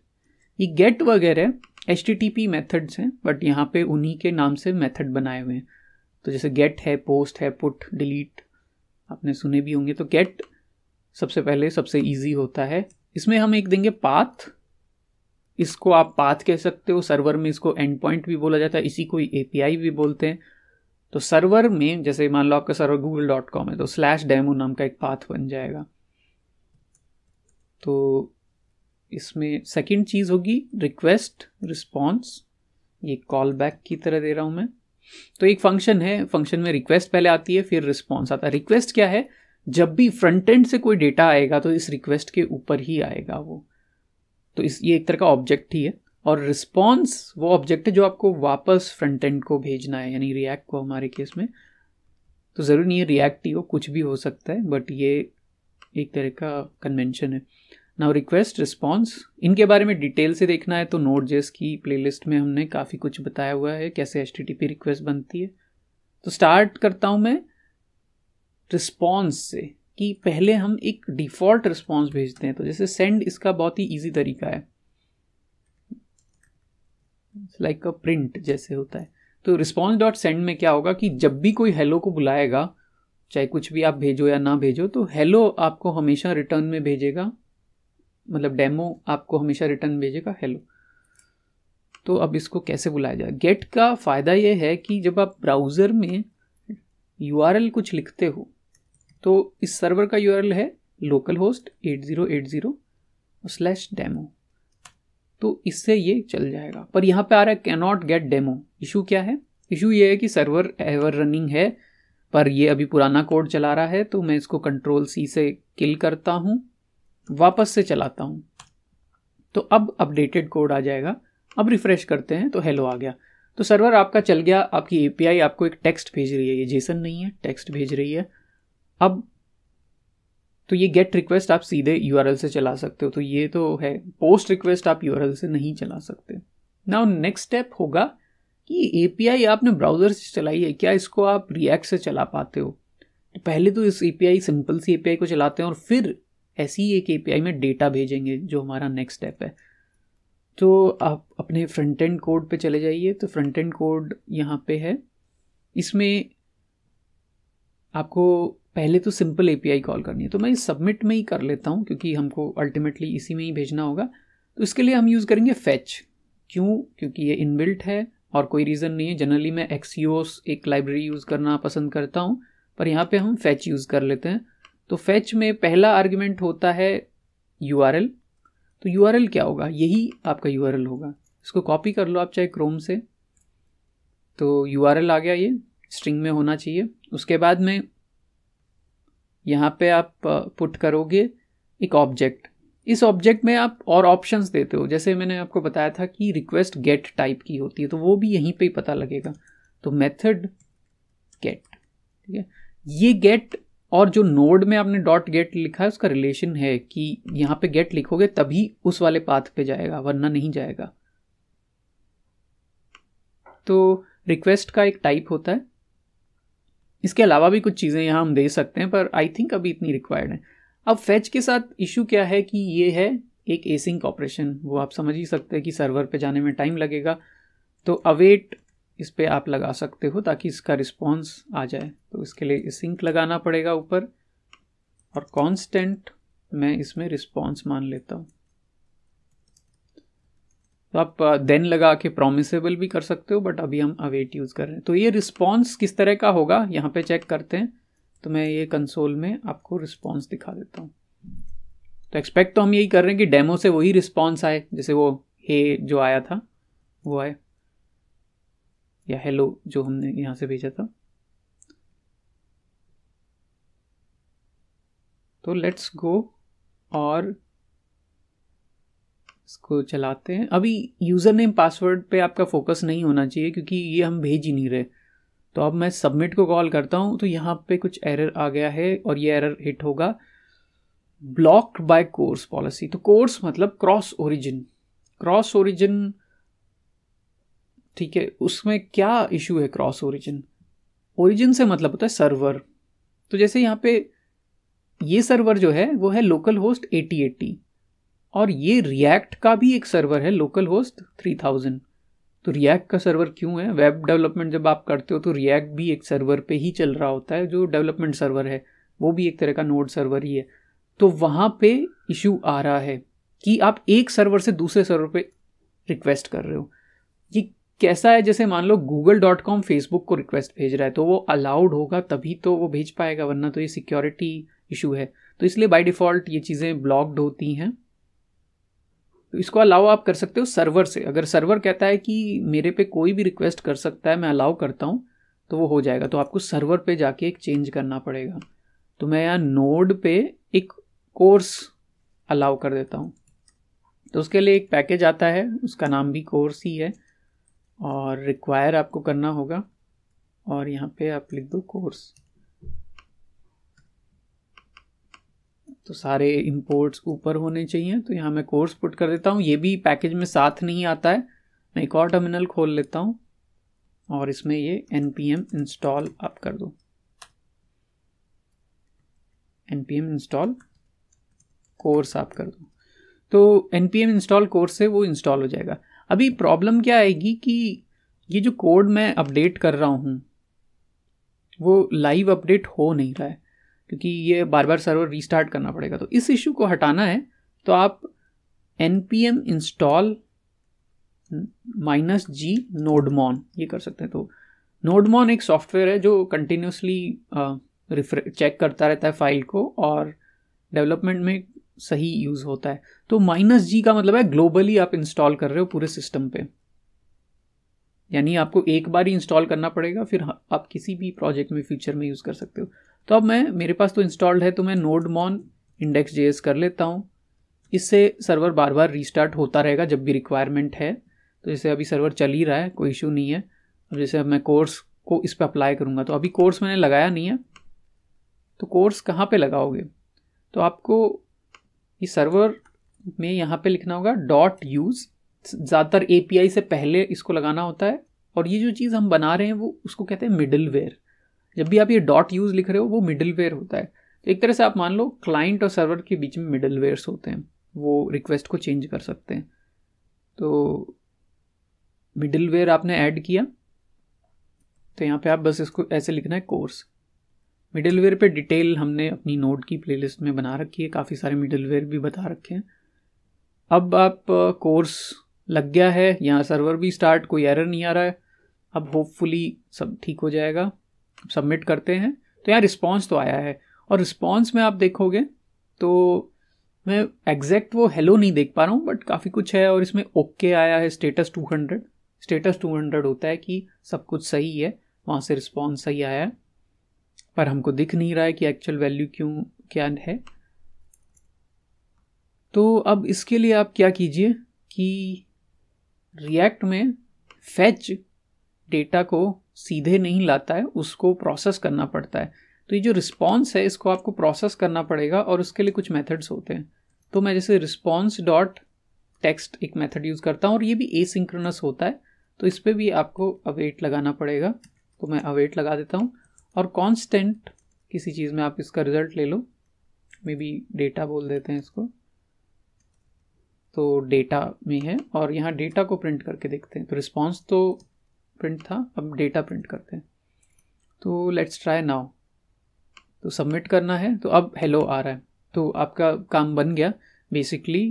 ये गेट वगैरह H T T P methods हैं बट यहाँ पे उन्हीं के नाम से मेथड बनाए हुए हैं तो जैसे गेट है पोस्ट है पुट डिलीट आपने सुने भी होंगे तो गेट सबसे पहले सबसे ईजी होता है इसमें हम एक देंगे पाथ इसको आप पाथ कह सकते हो सर्वर में इसको एंड पॉइंट भी बोला जाता है इसी को एपीआई भी बोलते हैं तो सर्वर में जैसे मान लो आपका सर्वर गूगल डॉट कॉम है तो स्लैश डेमो नाम का एक पाथ बन जाएगा तो इसमें सेकंड चीज़ होगी रिक्वेस्ट रिस्पॉन्स ये कॉल बैक की तरह दे रहा हूं मैं तो एक फंक्शन है फंक्शन में रिक्वेस्ट पहले आती है फिर रिस्पॉन्स आता है रिक्वेस्ट क्या है जब भी फ्रंट एंड से कोई डेटा आएगा तो इस रिक्वेस्ट के ऊपर ही आएगा वो तो इस ये एक तरह का ऑब्जेक्ट ही है और रिस्पॉन्स वो ऑब्जेक्ट है जो आपको वापस फ्रंट एंड को भेजना है यानी रिएक्ट को हमारे केस में तो जरूरी नहीं है रिएक्ट ही हो कुछ भी हो सकता है बट ये एक तरह का कन्वेंशन है नाउ रिक्वेस्ट रिस्पॉन्स इनके बारे में डिटेल से देखना है तो नोट जेस की प्लेलिस्ट में हमने काफ़ी कुछ बताया हुआ है कैसे एच रिक्वेस्ट बनती है तो स्टार्ट करता हूँ मैं रिस्पॉन्स से कि पहले हम एक डिफ़ॉल्ट रिस्पॉन्स भेजते हैं तो जैसे सेंड इसका बहुत ही ईजी तरीका है लाइक अ प्रिंट जैसे होता है तो रिस्पॉन्स डॉट सेंड में क्या होगा कि जब भी कोई हेलो को बुलाएगा चाहे कुछ भी आप भेजो या ना भेजो तो हेलो आपको हमेशा रिटर्न में भेजेगा मतलब डेमो आपको हमेशा रिटर्न भेजेगा हेलो तो अब इसको कैसे बुलाया जाए गेट का फ़ायदा यह है कि जब आप ब्राउज़र में यू कुछ लिखते हो तो इस सर्वर का यू है localhost eight zero eight zero slash demo तो इससे ये चल जाएगा पर यहाँ पे आ रहा है cannot get demo issue क्या है इशू ये है कि सर्वर एवर रनिंग है पर ये अभी पुराना कोड चला रहा है तो मैं इसको कंट्रोल सी से किल करता हूँ वापस से चलाता हूँ तो अब अपडेटेड कोड आ जाएगा अब रिफ़्रेश करते हैं तो हेलो आ गया तो सर्वर आपका चल गया आपकी एपीआई आपको एक टेक्स्ट भेज रही है ये जेसन नहीं है टेक्स्ट भेज रही है अब तो ये गेट रिक्वेस्ट आप सीधे यू से चला सकते हो तो ये तो है पोस्ट रिक्वेस्ट आप यू से नहीं चला सकते ना नेक्स्ट स्टेप होगा कि एपीआई आपने ब्राउज़र से चलाई है क्या इसको आप रिएक्ट से चला पाते हो तो पहले तो इस एपीआई सिंपल सी एपीआई को चलाते हैं और फिर ऐसी एक ए में डेटा भेजेंगे जो हमारा नेक्स्ट स्टेप है तो आप अपने फ्रंट एंड कोड पे चले जाइए तो फ्रंट एंड कोड यहाँ पे है इसमें आपको पहले तो सिंपल एपीआई कॉल करनी है तो मैं सबमिट में ही कर लेता हूँ क्योंकि हमको अल्टीमेटली इसी में ही भेजना होगा तो इसके लिए हम यूज़ करेंगे फैच क्यों क्योंकि ये इनबिल्ट है और कोई रीज़न नहीं है जनरली मैं एक्सीओस एक लाइब्रेरी यूज़ करना पसंद करता हूँ पर यहाँ पे हम फैच यूज़ कर लेते हैं तो फैच में पहला आर्ग्यूमेंट होता है यू तो यू क्या होगा यही आपका यू होगा इसको कॉपी कर लो आप चाहे क्रोम से तो यू आ गया ये स्ट्रिंग में होना चाहिए उसके बाद में यहाँ पे आप पुट करोगे एक ऑब्जेक्ट इस ऑब्जेक्ट में आप और ऑप्शंस देते हो जैसे मैंने आपको बताया था कि रिक्वेस्ट गेट टाइप की होती है तो वो भी यहीं पे ही पता लगेगा तो मेथड गेट ठीक है ये गेट और जो नोड में आपने डॉट गेट लिखा है उसका रिलेशन है कि यहां पे गेट लिखोगे तभी उस वाले पाथ पे जाएगा वरना नहीं जाएगा तो रिक्वेस्ट का एक टाइप होता है इसके अलावा भी कुछ चीज़ें यहां हम दे सकते हैं पर आई थिंक अभी इतनी रिक्वायर्ड है अब फैच के साथ इशू क्या है कि ये है एक एसिंक ऑपरेशन वो आप समझ ही सकते हैं कि सर्वर पे जाने में टाइम लगेगा तो अवेट इस पर आप लगा सकते हो ताकि इसका रिस्पॉन्स आ जाए तो इसके लिए सिंक लगाना पड़ेगा ऊपर और कांस्टेंट मैं इसमें रिस्पॉन्स मान लेता हूँ तो आप देन लगा के प्रोमिसेबल भी कर सकते हो बट अभी हम अवेट यूज़ कर रहे हैं तो ये रिस्पॉन्स किस तरह का होगा यहाँ पे चेक करते हैं तो मैं ये कंसोल में आपको रिस्पॉन्स दिखा देता हूँ तो एक्सपेक्ट तो हम यही कर रहे हैं कि डेमो से वही रिस्पॉन्स आए जैसे वो हे जो आया था वो आए या हेलो जो हमने यहाँ से भेजा था तो लेट्स गो और इसको चलाते हैं अभी यूज़र नेम पासवर्ड पे आपका फोकस नहीं होना चाहिए क्योंकि ये हम भेज ही नहीं रहे तो अब मैं सबमिट को कॉल करता हूँ तो यहाँ पे कुछ एरर आ गया है और ये एरर हिट होगा ब्लॉक्ड बाय कोर्स पॉलिसी तो कोर्स मतलब क्रॉस ओरिजिन क्रॉस ओरिजिन ठीक है उसमें क्या इशू है क्रॉस ओरिजिन ओरिजिन से मतलब होता है सर्वर तो जैसे यहाँ पे ये सर्वर जो है वो है लोकल होस्ट एटी एटी और ये रिएक्ट का भी एक सर्वर है लोकल होस्ट थ्री थाउजेंड तो रिएक्ट का सर्वर क्यों है वेब डेवलपमेंट जब आप करते हो तो रिएक्ट भी एक सर्वर पे ही चल रहा होता है जो डेवलपमेंट सर्वर है वो भी एक तरह का नोड सर्वर ही है तो वहाँ पे इशू आ रहा है कि आप एक सर्वर से दूसरे सर्वर पे रिक्वेस्ट कर रहे हो ये कैसा है जैसे मान लो गूगल डॉट कॉम फेसबुक को रिक्वेस्ट भेज रहा है तो वो अलाउड होगा तभी तो वो भेज पाएगा वरना तो ये सिक्योरिटी इशू है तो इसलिए बाय डिफ़ॉल्ट ये चीज़ें ब्लॉक्ड होती हैं तो इसको अलाउ आप कर सकते हो सर्वर से अगर सर्वर कहता है कि मेरे पे कोई भी रिक्वेस्ट कर सकता है मैं अलाउ करता हूँ तो वो हो जाएगा तो आपको सर्वर पे जाके एक चेंज करना पड़ेगा तो मैं यहाँ नोड पे एक कोर्स अलाउ कर देता हूँ तो उसके लिए एक पैकेज आता है उसका नाम भी कोर्स ही है और रिक्वायर आपको करना होगा और यहाँ पे आप लिख दो कोर्स तो सारे इंपोर्ट्स ऊपर होने चाहिए तो यहाँ मैं कोर्स पुट कर देता हूँ ये भी पैकेज में साथ नहीं आता है मैं एक और टर्मिनल खोल लेता हूँ और इसमें ये एन पी एम इंस्टॉल आप कर दो N P M install CORS आप कर दो तो N P M install CORS से वो इंस्टॉल हो जाएगा अभी प्रॉब्लम क्या आएगी कि ये जो कोड मैं अपडेट कर रहा हूँ वो लाइव अपडेट हो नहीं रहा है क्योंकि ये बार बार सर्वर रीस्टार्ट करना पड़ेगा तो इस इशू को हटाना है तो आप N P M install minus G nodemon ये कर सकते हैं तो नोडमॉन एक सॉफ्टवेयर है जो कंटिन्यूसली रिफ्रे चेक करता रहता है फाइल को और डेवलपमेंट में सही यूज़ होता है तो माइनस जी का मतलब है ग्लोबली आप इंस्टॉल कर रहे हो पूरे सिस्टम पे यानी आपको एक बार ही इंस्टॉल करना पड़ेगा फिर आप किसी भी प्रोजेक्ट में फ्यूचर में यूज़ कर सकते हो तो अब मैं मेरे पास तो इंस्टॉल्ड है तो मैं नोड मॉन इंडेक्स जे कर लेता हूँ इससे सर्वर बार बार रिस्टार्ट होता रहेगा जब भी रिक्वायरमेंट है तो जैसे अभी सर्वर चल ही रहा है कोई इशू नहीं है अब जैसे अब मैं कोर्स को इस पर अप्लाई करूँगा तो अभी कोर्स मैंने लगाया नहीं है तो कोर्स कहाँ पे लगाओगे तो आपको ये सर्वर में यहाँ पे लिखना होगा डॉट यूज़ ज़्यादातर ए से पहले इसको लगाना होता है और ये जो चीज़ हम बना रहे हैं वो उसको कहते हैं मिडल वेयर जब भी आप ये डॉट यूज़ लिख रहे हो वो मिडल वेयर होता है तो एक तरह से आप मान लो क्लाइंट और सर्वर के बीच में मिडल होते हैं वो रिक्वेस्ट को चेंज कर सकते हैं तो मिडल वेयर आपने ऐड किया तो यहाँ पे आप बस इसको ऐसे लिखना है कोर्स मिडलवेयर पे डिटेल हमने अपनी नोट की प्लेलिस्ट में बना रखी है काफ़ी सारे मिडलवेयर भी बता रखे हैं अब आप कोर्स लग गया है यहाँ सर्वर भी स्टार्ट कोई एरर नहीं आ रहा है अब होपफुली सब ठीक हो जाएगा सबमिट करते हैं तो यहाँ रिस्पॉन्स तो आया है और रिस्पॉन्स में आप देखोगे तो मैं एग्जैक्ट वो हेलो नहीं देख पा रहा हूँ बट काफ़ी कुछ है और इसमें ओके okay आया है स्टेटस 200 स्टेटस 200 होता है कि सब कुछ सही है वहाँ से रिस्पॉन्स सही आया है पर हमको दिख नहीं रहा है कि एक्चुअल वैल्यू क्यों क्या है तो अब इसके लिए आप क्या कीजिए कि रिएक्ट में फैच डेटा को सीधे नहीं लाता है उसको प्रोसेस करना पड़ता है तो ये जो रिस्पॉन्स है इसको आपको प्रोसेस करना पड़ेगा और उसके लिए कुछ मेथड्स होते हैं तो मैं जैसे रिस्पॉन्स डॉट टेक्स्ट एक मेथड यूज़ करता हूँ और ये भी एसिंक्रोनस होता है तो इस पर भी आपको अवेट लगाना पड़ेगा तो मैं अवेट लगा देता हूँ और कांस्टेंट किसी चीज़ में आप इसका रिज़ल्ट ले लो मे बी डेटा बोल देते हैं इसको तो डेटा में है और यहाँ डेटा को प्रिंट करके देखते हैं तो रिस्पॉन्स तो प्रिंट था अब डेटा प्रिंट करते हैं तो लेट्स ट्राई नाउ तो सबमिट करना है तो अब हेलो आ रहा है तो आपका काम बन गया बेसिकली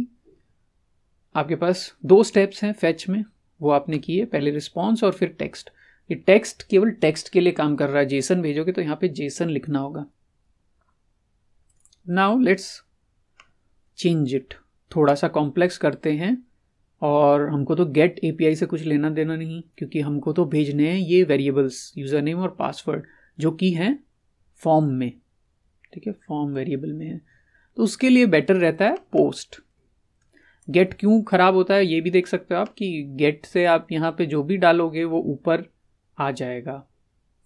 आपके पास दो स्टेप्स हैं फैच में वो आपने किए पहले रिस्पॉन्स और फिर टेक्स्ट ये टेक्स्ट केवल टेक्स्ट के लिए काम कर रहा है जेसन भेजोगे तो यहां पे जेसन लिखना होगा नाउ लेट्स चेंज इट थोड़ा सा कॉम्प्लेक्स करते हैं और हमको तो गेट एपीआई से कुछ लेना देना नहीं क्योंकि हमको तो भेजने हैं ये वेरिएबल्स यूज़र नेम और पासवर्ड जो कि हैं फॉर्म में ठीक है फॉर्म वेरिएबल में है तो उसके लिए बेटर रहता है पोस्ट गेट क्यों ख़राब होता है ये भी देख सकते हो आप कि गेट से आप यहाँ पे जो भी डालोगे वो ऊपर आ जाएगा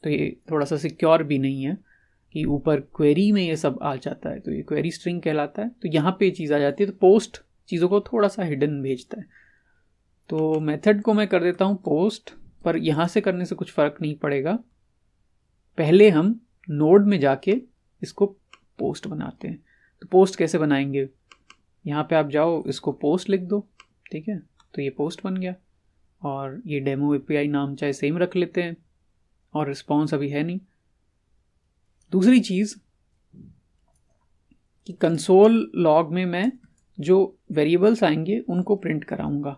तो ये थोड़ा सा सिक्योर भी नहीं है कि ऊपर क्वेरी में ये सब आ जाता है तो ये क्वेरी स्ट्रिंग कहलाता है तो यहाँ पे चीज़ आ जाती है तो पोस्ट चीज़ों को थोड़ा सा हिडन भेजता है तो मेथड को मैं कर देता हूँ पोस्ट पर यहाँ से करने से कुछ फ़र्क नहीं पड़ेगा पहले हम नोड में जाके इसको पोस्ट बनाते हैं तो पोस्ट कैसे बनाएंगे यहाँ पे आप जाओ इसको पोस्ट लिख दो ठीक है तो ये पोस्ट बन गया और ये डेमो ए नाम चाहे सेम रख लेते हैं और रिस्पॉन्स अभी है नहीं दूसरी चीज़ कि कंसोल लॉग में मैं जो वेरिएबल्स आएंगे उनको प्रिंट कराऊंगा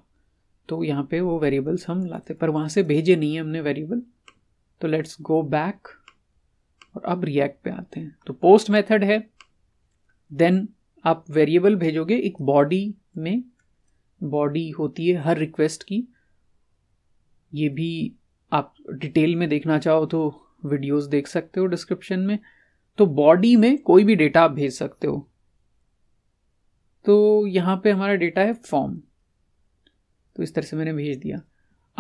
तो यहाँ पे वो वेरिएबल्स हम लाते पर वहाँ से भेजे नहीं है हमने वेरिएबल तो लेट्स गो बैक और अब रिएक्ट पे आते हैं तो पोस्ट मेथड है देन आप वेरिएबल भेजोगे एक बॉडी में बॉडी होती है हर रिक्वेस्ट की ये भी आप डिटेल में देखना चाहो तो वीडियोस देख सकते हो डिस्क्रिप्शन में तो बॉडी में कोई भी डेटा आप भेज सकते हो तो यहाँ पे हमारा डेटा है फॉर्म तो इस तरह से मैंने भेज दिया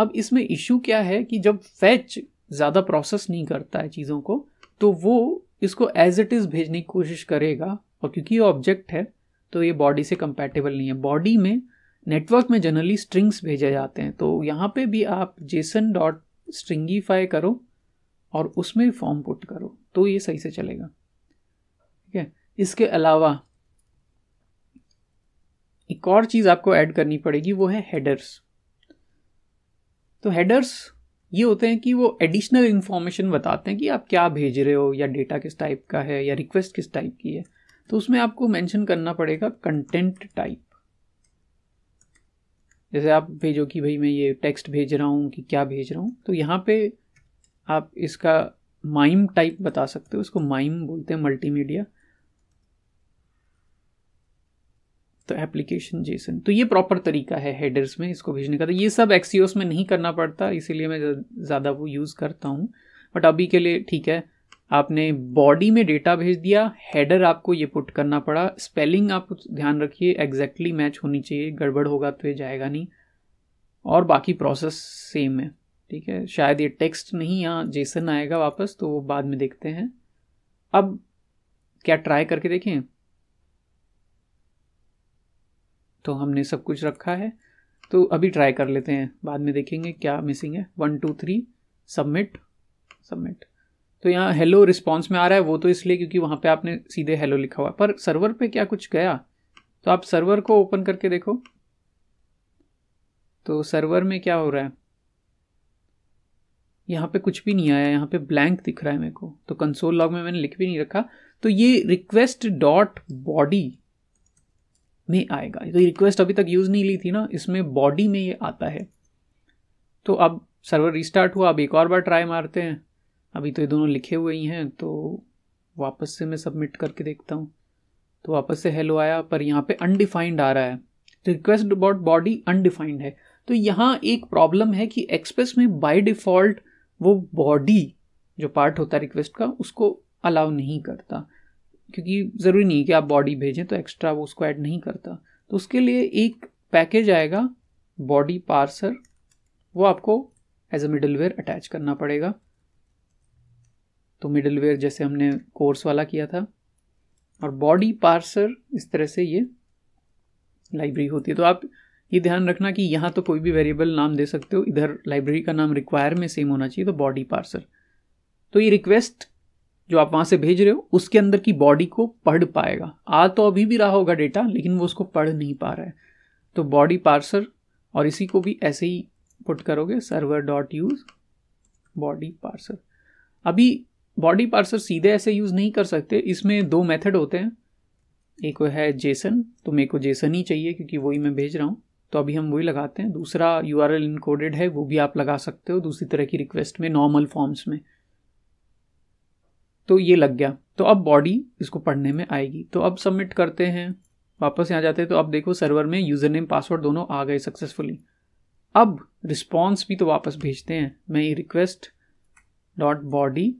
अब इसमें इशू क्या है कि जब फैच ज़्यादा प्रोसेस नहीं करता है चीज़ों को तो वो इसको एज इट इज़ भेजने की कोशिश करेगा और क्योंकि ये ऑब्जेक्ट है तो ये बॉडी से कंपेटेबल नहीं है बॉडी में नेटवर्क में जनरली स्ट्रिंग्स भेजे जाते हैं तो यहाँ पे भी आप जेसन डॉट स्ट्रिंगीफाई करो और उसमें फॉर्म पुट करो तो ये सही से चलेगा ठीक है इसके अलावा एक और चीज़ आपको ऐड करनी पड़ेगी वो है हेडर्स तो हेडर्स ये होते हैं कि वो एडिशनल इंफॉर्मेशन बताते हैं कि आप क्या भेज रहे हो या डेटा किस टाइप का है या रिक्वेस्ट किस टाइप की है तो उसमें आपको मेंशन करना पड़ेगा कंटेंट टाइप जैसे आप भेजो कि भाई मैं ये टेक्स्ट भेज रहा हूँ कि क्या भेज रहा हूँ तो यहाँ पे आप इसका माइम टाइप बता सकते हो उसको माइम बोलते हैं मल्टीमीडिया तो एप्लीकेशन जेसन तो ये प्रॉपर तरीका है हेडर्स में इसको भेजने का तो ये सब एक्सीओस में नहीं करना पड़ता इसीलिए मैं ज़्यादा वो यूज़ करता हूँ बट अभी के लिए ठीक है आपने बॉडी में डेटा भेज दिया हेडर आपको ये पुट करना पड़ा स्पेलिंग आप ध्यान रखिए एग्जैक्टली मैच होनी चाहिए गड़बड़ होगा तो ये जाएगा नहीं और बाकी प्रोसेस सेम है ठीक है शायद ये टेक्स्ट नहीं यहाँ जेसन आएगा वापस तो वो बाद में देखते हैं अब क्या ट्राई करके देखें तो हमने सब कुछ रखा है तो अभी ट्राई कर लेते हैं बाद में देखेंगे क्या मिसिंग है one two three submit submit तो यहाँ हेलो रिस्पॉन्स में आ रहा है वो तो इसलिए क्योंकि वहाँ पे आपने सीधे हेलो लिखा हुआ पर सर्वर पे क्या कुछ गया तो आप सर्वर को ओपन करके देखो तो सर्वर में क्या हो रहा है यहाँ पे कुछ भी नहीं आया यहाँ पे ब्लैंक दिख रहा है मेरे को तो कंसोल लॉग में मैंने लिख भी नहीं रखा तो ये रिक्वेस्ट डॉट बॉडी में आएगा तो ये रिक्वेस्ट अभी तक यूज़ नहीं ली थी ना इसमें बॉडी में ये आता है तो अब सर्वर रिस्टार्ट हुआ अब एक और बार ट्राई मारते हैं अभी तो ये दोनों लिखे हुए ही हैं तो वापस से मैं सबमिट करके देखता हूँ तो वापस से हेलो आया पर यहाँ पे अनडिफाइंड आ रहा है रिक्वेस्ट अबाउट बॉडी अनडिफाइंड है तो यहाँ एक प्रॉब्लम है कि एक्सप्रेस में बाय डिफ़ॉल्ट वो बॉडी जो पार्ट होता है रिक्वेस्ट का उसको अलाउ नहीं करता क्योंकि ज़रूरी नहीं कि आप बॉडी भेजें तो एक्स्ट्रा वो उसको ऐड नहीं करता तो उसके लिए एक पैकेज आएगा बॉडी पार्सर वो आपको एज अ मिडलवेयर अटैच करना पड़ेगा तो मिडलवेयर जैसे हमने कोर्स वाला किया था और बॉडी पार्सर इस तरह से ये लाइब्रेरी होती है तो आप ये ध्यान रखना कि यहाँ तो कोई भी वेरिएबल नाम दे सकते हो इधर लाइब्रेरी का नाम रिक्वायर में सेम होना चाहिए तो बॉडी पार्सर तो ये रिक्वेस्ट जो आप वहाँ से भेज रहे हो उसके अंदर की बॉडी को पढ़ पाएगा आ तो अभी भी रहा होगा डेटा लेकिन वो उसको पढ़ नहीं पा रहा है तो बॉडी पार्सर और इसी को भी ऐसे ही पुट करोगे server dot use body parser अभी बॉडी पार्सर सीधे ऐसे यूज़ नहीं कर सकते इसमें दो मेथड होते हैं एक वो है जेसन तो मेरे को जेसन ही चाहिए क्योंकि वही मैं भेज रहा हूँ तो अभी हम वही लगाते हैं दूसरा यू आर एल इनकोडेड है वो भी आप लगा सकते हो दूसरी तरह की रिक्वेस्ट में नॉर्मल फॉर्म्स में तो ये लग गया तो अब बॉडी इसको पढ़ने में आएगी तो अब सबमिट करते हैं वापस यहाँ जाते हैं तो अब देखो सर्वर में यूज़र नेम पासवर्ड दोनों आ गए सक्सेसफुली अब रिस्पॉन्स भी तो वापस भेजते हैं मैं ये रिक्वेस्ट डॉट बॉडी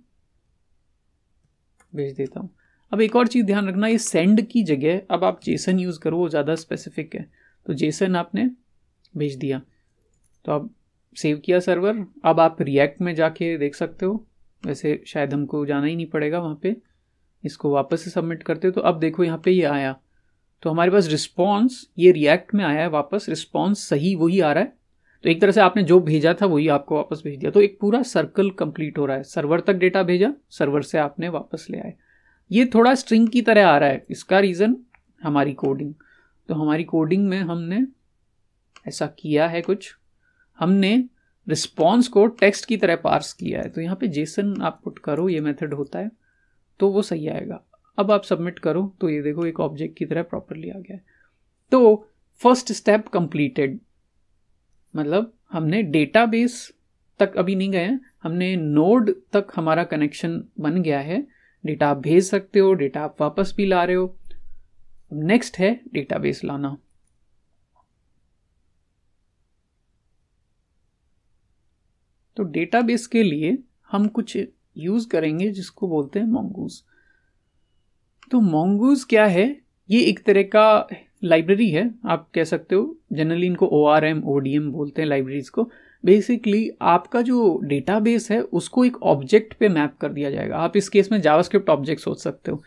भेज देता हूँ अब एक और चीज़ ध्यान रखना ये सेंड की जगह अब आप जेसन यूज़ करो वो ज़्यादा स्पेसिफिक है तो जेसन आपने भेज दिया तो आप सेव किया सर्वर अब आप रिएक्ट में जाके देख सकते हो वैसे शायद हमको जाना ही नहीं पड़ेगा वहाँ पे इसको वापस से सबमिट करते हो तो अब देखो यहाँ पे ये आया तो हमारे पास रिस्पॉन्स ये रिएक्ट में आया है वापस रिस्पॉन्स सही वही आ रहा है तो एक तरह से आपने जो भेजा था वही आपको वापस भेज दिया तो एक पूरा सर्कल कंप्लीट हो रहा है सर्वर तक डेटा भेजा सर्वर से आपने वापस ले आए ये थोड़ा स्ट्रिंग की तरह आ रहा है इसका रीज़न हमारी कोडिंग तो हमारी कोडिंग में हमने ऐसा किया है कुछ हमने रिस्पॉन्स को टेक्स्ट की तरह पार्स किया है तो यहाँ पे जेसन आप पुट करो ये मेथड होता है तो वो सही आएगा अब आप सबमिट करो तो ये देखो एक ऑब्जेक्ट की तरह प्रॉपरली आ गया है तो फर्स्ट स्टेप कंप्लीटेड मतलब हमने डेटाबेस तक अभी नहीं गए हमने नोड तक हमारा कनेक्शन बन गया है डेटा आप भेज सकते हो डेटा आप वापस भी ला रहे हो नेक्स्ट है डेटाबेस लाना तो डेटाबेस के लिए हम कुछ यूज़ करेंगे जिसको बोलते हैं मोंगूज तो मोंगूज क्या है ये एक तरह का लाइब्रेरी है आप कह सकते हो जनरली इनको O R M O D M बोलते हैं लाइब्रेरीज को बेसिकली आपका जो डेटा बेस है उसको एक ऑब्जेक्ट पे मैप कर दिया जाएगा आप इस केस में जावास्क्रिप्ट ऑब्जेक्ट सोच सकते हो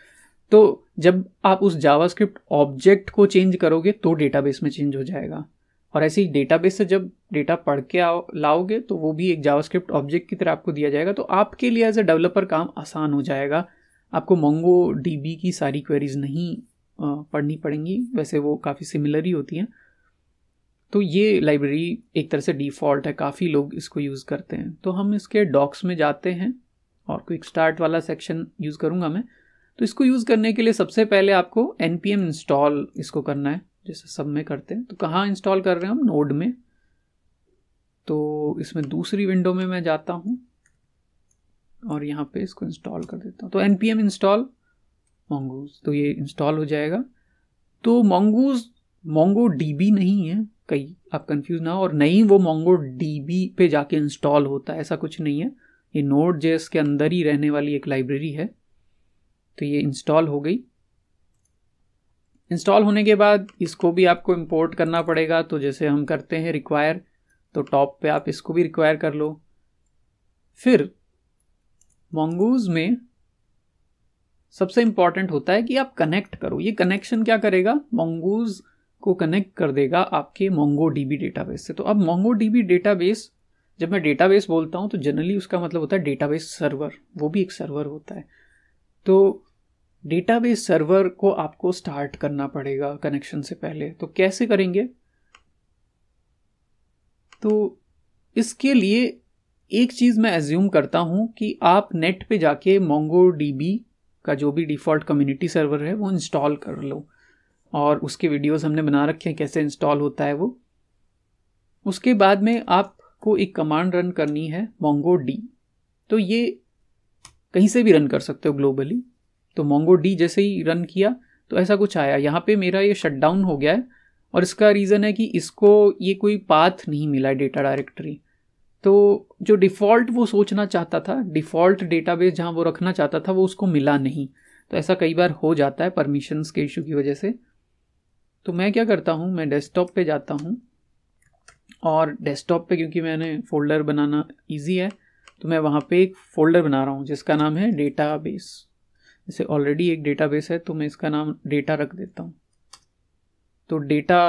तो जब आप उस जावास्क्रिप्ट ऑब्जेक्ट को चेंज करोगे तो डेटाबेस में चेंज हो जाएगा और ऐसे ही डेटाबेस से जब डेटा पढ़ के आओ लाओगे तो वो भी एक जावास्क्रिप्ट ऑब्जेक्ट की तरह आपको दिया जाएगा तो आपके लिए एज अ डेवलपर काम आसान हो जाएगा आपको मोंगो डीबी की सारी क्वेरीज नहीं पढ़नी पड़ेंगी वैसे वो काफ़ी सिमिलर ही होती हैं तो ये लाइब्रेरी एक तरह से डिफ़ॉल्ट है काफ़ी लोग इसको यूज़ करते हैं तो हम इसके डॉक्स में जाते हैं और क्विक स्टार्ट वाला सेक्शन यूज़ करूँगा मैं तो इसको यूज़ करने के लिए सबसे पहले आपको एन इंस्टॉल इसको करना है जैसे सब में करते हैं तो कहाँ इंस्टॉल कर रहे हैं हम नोड में तो इसमें दूसरी विंडो में मैं जाता हूँ और यहाँ पे इसको इंस्टॉल कर देता हूँ तो एन इंस्टॉल मोंगूज तो ये इंस्टॉल हो जाएगा तो मोंगूज मोंगो डी नहीं है कई आप कंफ्यूज ना और नहीं वो मोंगो बी पे जाके इंस्टॉल होता है ऐसा कुछ नहीं है ये नोट जेस के अंदर ही रहने वाली एक लाइब्रेरी है तो ये इंस्टॉल हो गई इंस्टॉल होने के बाद इसको भी आपको इंपोर्ट करना पड़ेगा तो जैसे हम करते हैं रिक्वायर तो टॉप पे आप इसको भी रिक्वायर कर लो फिर मोंगूज में सबसे इम्पॉर्टेंट होता है कि आप कनेक्ट करो ये कनेक्शन क्या करेगा मोंगूज को कनेक्ट कर देगा आपके मोंगो डीबी डेटाबेस से तो अब मोंगो डीबी डेटाबेस जब मैं डेटाबेस बोलता हूँ तो जनरली उसका मतलब होता है डेटाबेस सर्वर वो भी एक सर्वर होता है तो डेटाबेस सर्वर को आपको स्टार्ट करना पड़ेगा कनेक्शन से पहले तो कैसे करेंगे तो इसके लिए एक चीज़ मैं एज्यूम करता हूँ कि आप नेट पे जाके मोंगो डी का जो भी डिफ़ॉल्ट कम्युनिटी सर्वर है वो इंस्टॉल कर लो और उसके वीडियोस हमने बना रखे हैं कैसे इंस्टॉल होता है वो उसके बाद में आपको एक कमांड रन करनी है मोंगो डी तो ये कहीं से भी रन कर सकते हो ग्लोबली तो मोंगो डी जैसे ही रन किया तो ऐसा कुछ आया यहाँ पे मेरा ये शट हो गया है और इसका रीज़न है कि इसको ये कोई पाथ नहीं मिला डेटा डायरेक्टरी तो जो डिफ़ॉल्ट वो सोचना चाहता था डिफ़ॉल्ट डेटाबेस जहाँ वो रखना चाहता था वो उसको मिला नहीं तो ऐसा कई बार हो जाता है परमिशंस के इशू की वजह से तो मैं क्या करता हूँ मैं डेस्कटॉप पे जाता हूँ और डेस्कटॉप पे क्योंकि मैंने फ़ोल्डर बनाना इजी है तो मैं वहाँ पे एक फ़ोल्डर बना रहा हूँ जिसका नाम है डेटाबेस जैसे ऑलरेडी एक डेटाबेस है तो मैं इसका नाम डेटा रख देता हूँ तो डेटा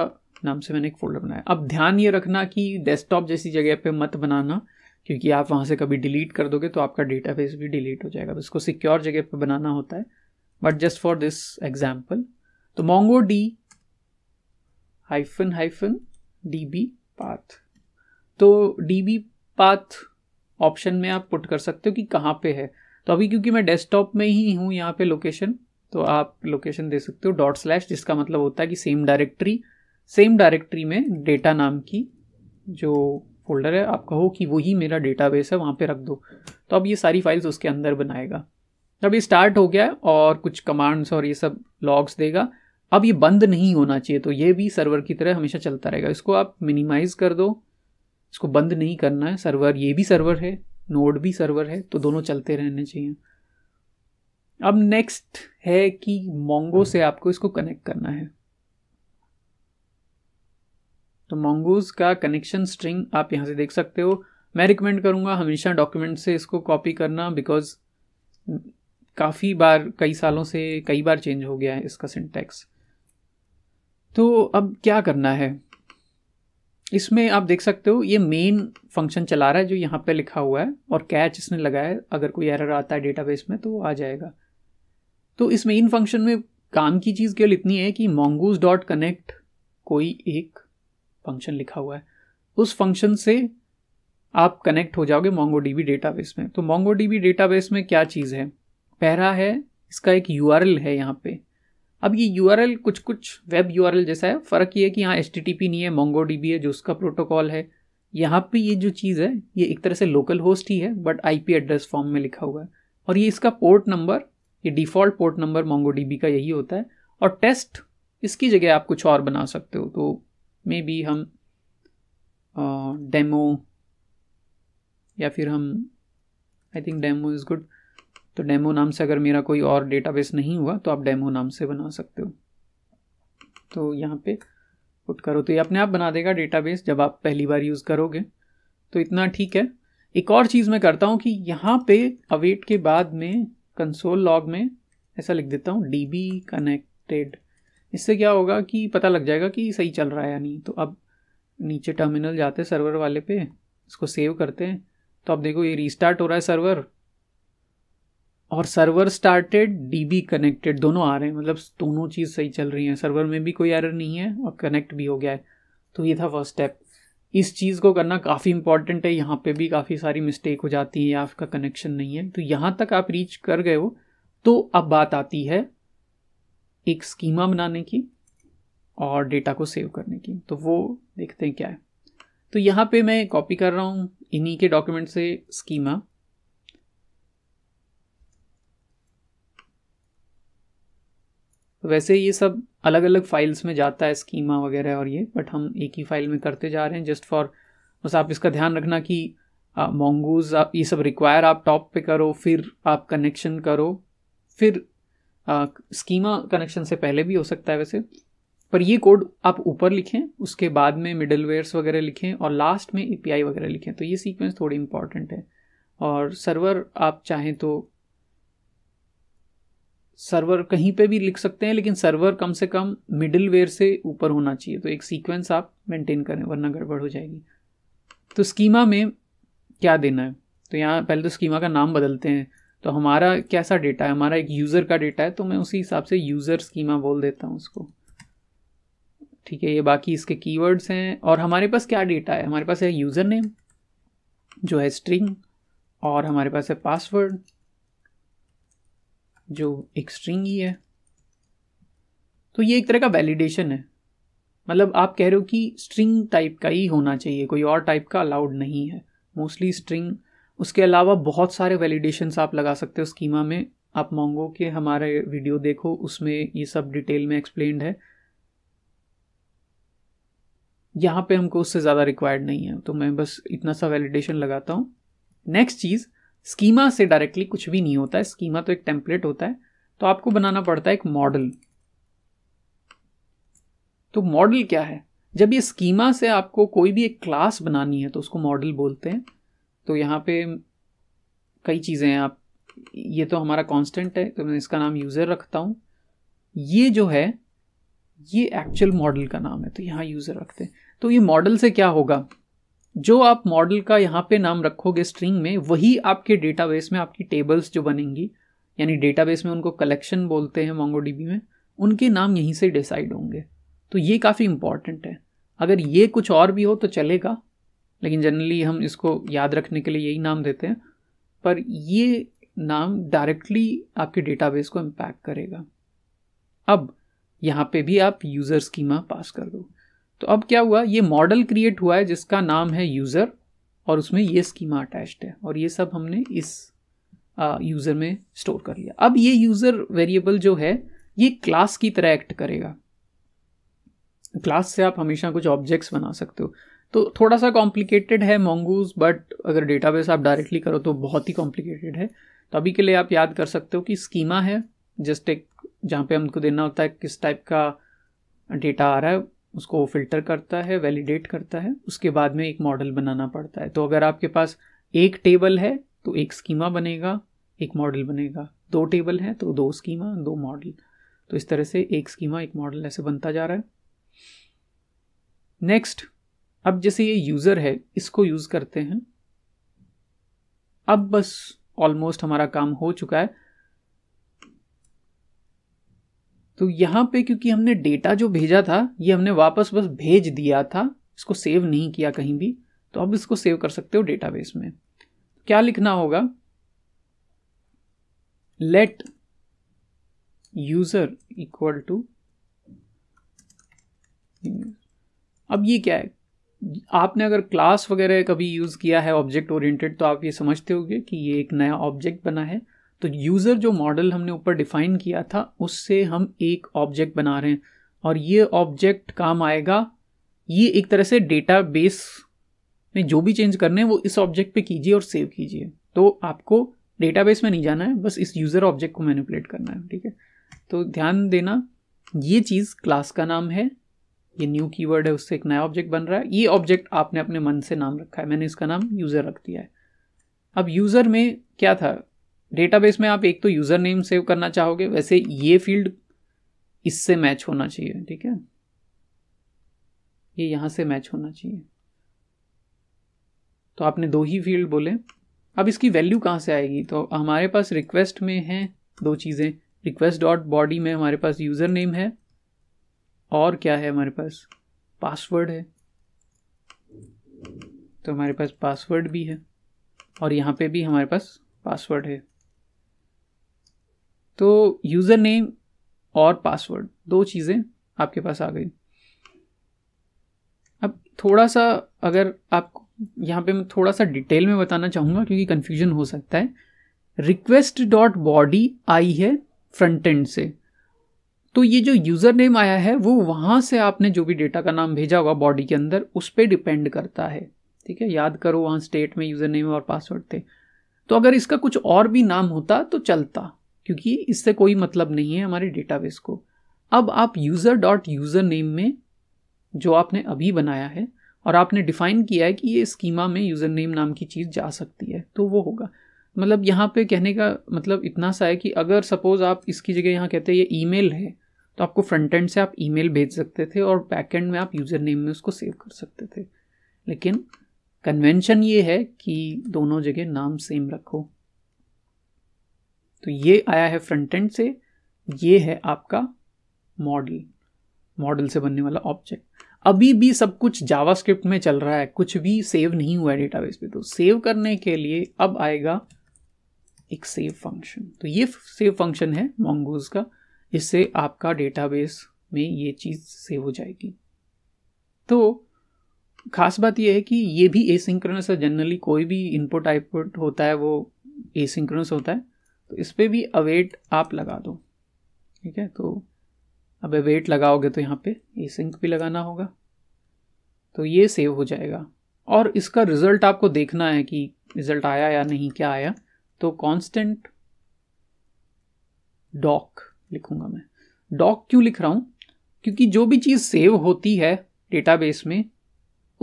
नाम से मैंने एक फोल्डर बनाया अब ध्यान ये रखना कि डेस्कटॉप जैसी जगह पे मत बनाना क्योंकि आप वहाँ से कभी डिलीट कर दोगे तो आपका डेटाबेस भी डिलीट हो जाएगा तो इसको सिक्योर जगह पे बनाना होता है but just for this example तो mongod hyphen hyphen D B path तो डी बी पाथ ऑप्शन में आप पुट कर सकते हो कि कहाँ पे है तो अभी क्योंकि मैं डेस्कटॉप में ही हूँ यहाँ पे लोकेशन तो आप लोकेशन दे सकते हो डॉट स्लैश जिसका मतलब होता है कि सेम डायरेक्टरी सेम डायरेक्टरी में डेटा नाम की जो फोल्डर है आप कहो कि वही मेरा डेटाबेस है वहाँ पे रख दो तो अब ये सारी फाइल्स उसके अंदर बनाएगा अब ये स्टार्ट हो गया है और कुछ कमांड्स और ये सब लॉग्स देगा अब ये बंद नहीं होना चाहिए तो ये भी सर्वर की तरह हमेशा चलता रहेगा इसको आप मिनिमाइज़ कर दो इसको बंद नहीं करना है सर्वर ये भी सर्वर है नोड भी सर्वर है तो दोनों चलते रहने चाहिए अब नेक्स्ट है कि मोंगो से आपको इसको कनेक्ट करना है तो मोंगूज का कनेक्शन स्ट्रिंग आप यहाँ से देख सकते हो मैं रिकमेंड करूँगा हमेशा डॉक्यूमेंट से इसको कॉपी करना बिकॉज काफ़ी बार कई सालों से कई बार चेंज हो गया है इसका सिंटैक्स तो अब क्या करना है इसमें आप देख सकते हो ये मेन फंक्शन चला रहा है जो यहाँ पे लिखा हुआ है और कैच इसने लगाया है अगर कोई एरर आता है डेटाबेस में तो वो आ जाएगा तो इस मेन फंक्शन में काम की चीज़ केवल इतनी है कि मोंगूज डॉट कनेक्ट कोई एक फंक्शन लिखा हुआ है उस फंक्शन से आप कनेक्ट हो जाओगे मोंगो डीबी डेटाबेस में तो मोंगो डीबी डेटाबेस में क्या चीज़ है पहरा है इसका एक यू है यहाँ पे अब ये यू कुछ कुछ वेब यू जैसा है फ़र्क ये है कि यहाँ एच नहीं है मोंगो है जो उसका प्रोटोकॉल है यहाँ पे ये जो चीज़ है ये एक तरह से लोकल होस्ट ही है बट आईपी एड्रेस फॉर्म में लिखा हुआ है और ये इसका पोर्ट नंबर ये डिफ़ॉल्ट पोर्ट नंबर मोंगो का यही होता है और टेस्ट इसकी जगह आप कुछ और बना सकते हो तो मे बी हम डेमो या फिर हम I think demo is good तो डेमो नाम से अगर मेरा कोई और डेटाबेस नहीं हुआ तो आप डेमो नाम से बना सकते हो तो यहाँ पे पुट करो तो ये अपने आप बना देगा डेटाबेस जब आप पहली बार यूज़ करोगे तो इतना ठीक है एक और चीज़ मैं करता हूँ कि यहाँ पे अवेट के बाद में कंसोल लॉग में ऐसा लिख देता हूँ डी बी कनेक्टेड इससे क्या होगा कि पता लग जाएगा कि सही चल रहा है या नहीं तो अब नीचे टर्मिनल जाते हैं सर्वर वाले पे इसको सेव करते हैं तो अब देखो ये रीस्टार्ट हो रहा है सर्वर और सर्वर स्टार्टेड डीबी कनेक्टेड दोनों आ रहे हैं मतलब दोनों चीज़ सही चल रही हैं सर्वर में भी कोई एरर नहीं है और कनेक्ट भी हो गया है तो ये था फर्स्ट स्टेप इस चीज़ को करना काफ़ी इंपॉर्टेंट है यहाँ पे भी काफ़ी सारी मिस्टेक हो जाती है या आपका कनेक्शन नहीं है तो यहाँ तक आप रीच कर गए हो तो अब बात आती है एक स्कीमा बनाने की और डेटा को सेव करने की तो वो देखते हैं क्या है तो यहाँ पे मैं कॉपी कर रहा हूँ इन्हीं के डॉक्यूमेंट से स्कीमा वैसे ये सब अलग अलग फाइल्स में जाता है स्कीमा वगैरह और ये बट हम एक ही फाइल में करते जा रहे हैं जस्ट फॉर बस आप इसका ध्यान रखना कि मोंगूज आप ये सब रिक्वायर आप टॉप पे करो फिर आप कनेक्शन करो फिर स्कीमा कनेक्शन से पहले भी हो सकता है वैसे पर ये कोड आप ऊपर लिखें उसके बाद में मिडलवेयर्स वगैरह लिखें और लास्ट में ए वगैरह लिखें तो ये सीक्वेंस थोड़ी इम्पॉर्टेंट है और सर्वर आप चाहें तो सर्वर कहीं पे भी लिख सकते हैं लेकिन सर्वर कम से कम मिडिल वेयर से ऊपर होना चाहिए तो एक सीक्वेंस आप मेंटेन करें वरना गड़बड़ हो जाएगी तो स्कीमा में क्या देना है तो यहाँ पहले तो स्कीमा का नाम बदलते हैं तो हमारा कैसा डेटा है हमारा एक यूज़र का डेटा है तो मैं उसी हिसाब से यूज़र स्कीमा बोल देता हूँ उसको ठीक है ये बाकी इसके कीवर्ड्स हैं और हमारे पास क्या डेटा है हमारे पास है यूज़र नेम जो है स्ट्रिंग और हमारे पास है पासवर्ड जो एक स्ट्रिंग ही है तो ये एक तरह का वैलिडेशन है मतलब आप कह रहे हो कि स्ट्रिंग टाइप का ही होना चाहिए कोई और टाइप का अलाउड नहीं है मोस्टली स्ट्रिंग उसके अलावा बहुत सारे वैलिडेशंस आप लगा सकते हो स्कीमा में आप मांगो कि हमारे वीडियो देखो उसमें ये सब डिटेल में एक्सप्लेन है यहाँ पे हमको उससे ज़्यादा रिक्वायर्ड नहीं है तो मैं बस इतना सा वैलिडेशन लगाता हूँ नेक्स्ट चीज़ स्कीमा से डायरेक्टली कुछ भी नहीं होता है स्कीमा तो एक टेम्पलेट होता है तो आपको बनाना पड़ता है एक मॉडल तो मॉडल क्या है जब ये स्कीमा से आपको कोई भी एक क्लास बनानी है तो उसको मॉडल बोलते हैं तो यहाँ पे कई चीज़ें हैं आप ये तो हमारा कांस्टेंट है तो मैं इसका नाम यूज़र रखता हूँ ये जो है ये एक्चुअल मॉडल का नाम है तो यहाँ यूज़र रखते हैं तो ये मॉडल से क्या होगा जो आप मॉडल का यहाँ पे नाम रखोगे स्ट्रिंग में वही आपके डेटाबेस में आपकी टेबल्स जो बनेंगी यानी डेटाबेस में उनको कलेक्शन बोलते हैं मोंगोडीबी में उनके नाम यहीं से डिसाइड होंगे तो ये काफ़ी इम्पॉर्टेंट है अगर ये कुछ और भी हो तो चलेगा लेकिन जनरली हम इसको याद रखने के लिए यही नाम देते हैं पर ये नाम डायरेक्टली आपके डेटाबेस को इम्पैक्ट करेगा अब यहाँ पे भी आप यूज़र स्कीमा पास कर दो तो अब क्या हुआ ये मॉडल क्रिएट हुआ है जिसका नाम है यूज़र और उसमें ये स्कीमा अटैच्ड है और ये सब हमने इस यूज़र में स्टोर कर लिया अब ये यूज़र वेरिएबल जो है ये क्लास की तरह एक्ट करेगा क्लास से आप हमेशा कुछ ऑब्जेक्ट्स बना सकते हो तो थोड़ा सा कॉम्प्लिकेटेड है मोंगूज बट अगर डेटाबेस आप डायरेक्टली करो तो बहुत ही कॉम्प्लिकेटेड है तो अभी के लिए आप याद कर सकते हो कि स्कीमा है जस्ट एक जहाँ पे हमको देना होता है किस टाइप का डेटा आ रहा है उसको फिल्टर करता है वैलिडेट करता है उसके बाद में एक मॉडल बनाना पड़ता है तो अगर आपके पास एक टेबल है तो एक स्कीमा बनेगा एक मॉडल बनेगा दो टेबल है तो दो स्कीमा दो मॉडल तो इस तरह से एक स्कीमा एक मॉडल ऐसे बनता जा रहा है नेक्स्ट अब जैसे ये यूज़र है इसको यूज़ करते हैं अब बस ऑलमोस्ट हमारा काम हो चुका है तो यहां पे क्योंकि हमने डेटा जो भेजा था ये हमने वापस बस भेज दिया था इसको सेव नहीं किया कहीं भी तो अब इसको सेव कर सकते हो डेटाबेस में क्या लिखना होगा लेट यूजर इक्वल टू अब ये क्या है आपने अगर क्लास वगैरह कभी यूज़ किया है ऑब्जेक्ट ओरिएंटेड तो आप ये समझते होगे कि ये एक नया ऑब्जेक्ट बना है तो यूज़र जो मॉडल हमने ऊपर डिफाइन किया था उससे हम एक ऑब्जेक्ट बना रहे हैं और ये ऑब्जेक्ट काम आएगा ये एक तरह से डेटा बेस में जो भी चेंज करने हैं वो इस ऑब्जेक्ट पे कीजिए और सेव कीजिए तो आपको डेटाबेस में नहीं जाना है बस इस यूज़र ऑब्जेक्ट को मैनिपुलेट करना है ठीक है तो ध्यान देना ये चीज़ क्लास का नाम है ये न्यू कीवर्ड है उससे एक नया ऑब्जेक्ट बन रहा है ये ऑब्जेक्ट आपने अपने मन से नाम रखा है मैंने इसका नाम यूज़र रख दिया है अब यूज़र में क्या था डेटाबेस में आप एक तो यूज़र नेम सेव करना चाहोगे वैसे ये फील्ड इससे मैच होना चाहिए ठीक है ये यहाँ से मैच होना चाहिए तो आपने दो ही फील्ड बोले अब इसकी वैल्यू कहाँ से आएगी तो हमारे पास रिक्वेस्ट में है दो चीज़ें रिक्वेस्ट डॉट बॉडी में हमारे पास यूज़र नेम है और क्या है हमारे पास पासवर्ड है तो हमारे पास पासवर्ड भी है और यहाँ पे भी हमारे पास पासवर्ड है तो यूज़र नेम और पासवर्ड दो चीज़ें आपके पास आ गई अब थोड़ा सा अगर आप यहाँ पे मैं थोड़ा सा डिटेल में बताना चाहूँगा क्योंकि कन्फ्यूजन हो सकता है रिक्वेस्ट डॉट बॉडी आई है फ्रंट एंड से तो ये जो यूज़र नेम आया है वो वहाँ से आपने जो भी डेटा का नाम भेजा होगा बॉडी के अंदर उस पर डिपेंड करता है ठीक है याद करो वहाँ स्टेट में यूज़र नेम और पासवर्ड थे तो अगर इसका कुछ और भी नाम होता तो चलता क्योंकि इससे कोई मतलब नहीं है हमारे डेटाबेस को अब आप यूज़र डॉट यूज़र नेम में जो आपने अभी बनाया है और आपने डिफाइन किया है कि ये स्कीमा में यूज़र नेम नाम की चीज़ जा सकती है तो वो होगा मतलब यहाँ पे कहने का मतलब इतना सा है कि अगर सपोज़ आप इसकी जगह यहाँ कहते हैं ये ईमेल है तो आपको फ्रंट एंड से आप ईमेल भेज सकते थे और बैक एंड में आप यूज़र नेम में उसको सेव कर सकते थे लेकिन कन्वेंशन ये है कि दोनों जगह नाम सेम रखो तो ये आया है फ्रंट एंड से ये है आपका मॉडल मॉडल से बनने वाला ऑब्जेक्ट अभी भी सब कुछ जावास्क्रिप्ट में चल रहा है कुछ भी सेव नहीं हुआ है डेटाबेस पे तो सेव करने के लिए अब आएगा एक सेव फंक्शन तो ये सेव फंक्शन है मोंगोज का इससे आपका डेटाबेस में ये चीज़ सेव हो जाएगी तो खास बात यह है कि ये भी एसिंक्रोनस है जनरली कोई भी इनपुट आउटपुट होता है वो एसिंक्रोनस होता है तो इस पर भी अवेट आप लगा दो ठीक है तो अब अवेट लगाओगे तो यहाँ पे एसिंक भी लगाना होगा तो ये सेव हो जाएगा और इसका रिज़ल्ट आपको देखना है कि रिज़ल्ट आया या नहीं क्या आया तो कांस्टेंट डॉक लिखूंगा मैं डॉक क्यों लिख रहा हूँ क्योंकि जो भी चीज़ सेव होती है डेटाबेस में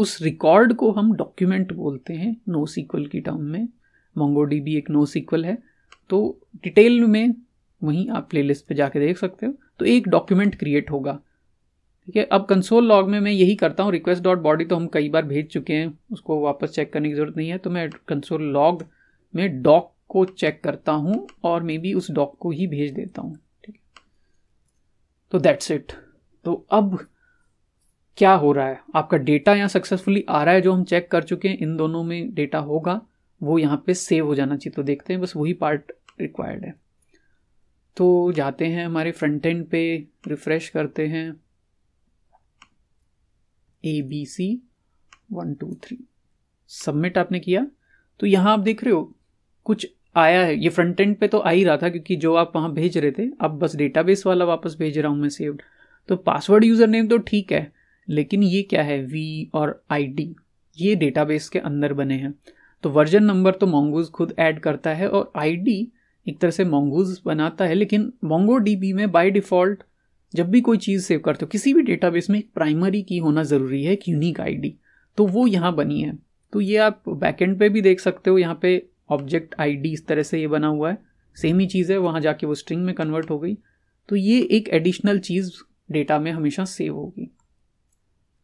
उस रिकॉर्ड को हम डॉक्यूमेंट बोलते हैं नो सीक्वल की टर्म में मोंगो डी एक नो सीक्वल है तो डिटेल में वहीं आप प्ले लिस्ट पर जाके देख सकते हो तो एक डॉक्यूमेंट क्रिएट होगा ठीक है अब कंसोल लॉग में मैं यही करता हूँ रिक्वेस्ट डॉट बॉडी तो हम कई बार भेज चुके हैं उसको वापस चेक करने की ज़रूरत नहीं है तो मैं कंसोल लॉग में डॉक को चेक करता हूँ और मे बी उस डॉक को ही भेज देता हूँ तो दैट्स इट तो अब क्या हो रहा है आपका डेटा यहाँ सक्सेसफुली आ रहा है जो हम चेक कर चुके हैं इन दोनों में डेटा होगा वो यहाँ पे सेव हो जाना चाहिए तो देखते हैं बस वही पार्ट रिक्वायर्ड है तो जाते हैं हमारे फ्रंट एंड पे रिफ्रेश करते हैं A B C one two three submit आपने किया तो यहाँ आप देख रहे हो कुछ आया है ये फ्रंट एंड पे तो आ ही रहा था क्योंकि जो आप वहाँ भेज रहे थे अब बस डेटाबेस वाला वापस भेज रहा हूँ मैं सेव्ड तो पासवर्ड यूज़र नेम तो ठीक है लेकिन ये क्या है वी और आई ये डेटाबेस के अंदर बने हैं तो वर्जन नंबर तो मोंगूज खुद ऐड करता है और आई एक तरह से मोंगूज बनाता है लेकिन मोंगो डी में बाई डिफ़ॉल्ट जब भी कोई चीज़ सेव करते हो किसी भी डेटाबेस में एक प्राइमरी की होना ज़रूरी है एक यूनिक आईडी तो वो यहाँ बनी है तो ये आप बैकेंड पे भी देख सकते हो यहाँ पे ऑब्जेक्ट आईडी इस तरह से ये बना हुआ है सेम ही चीज़ है वहाँ जाके वो स्ट्रिंग में कन्वर्ट हो गई तो ये एक एडिशनल चीज़ डेटा में हमेशा सेव होगी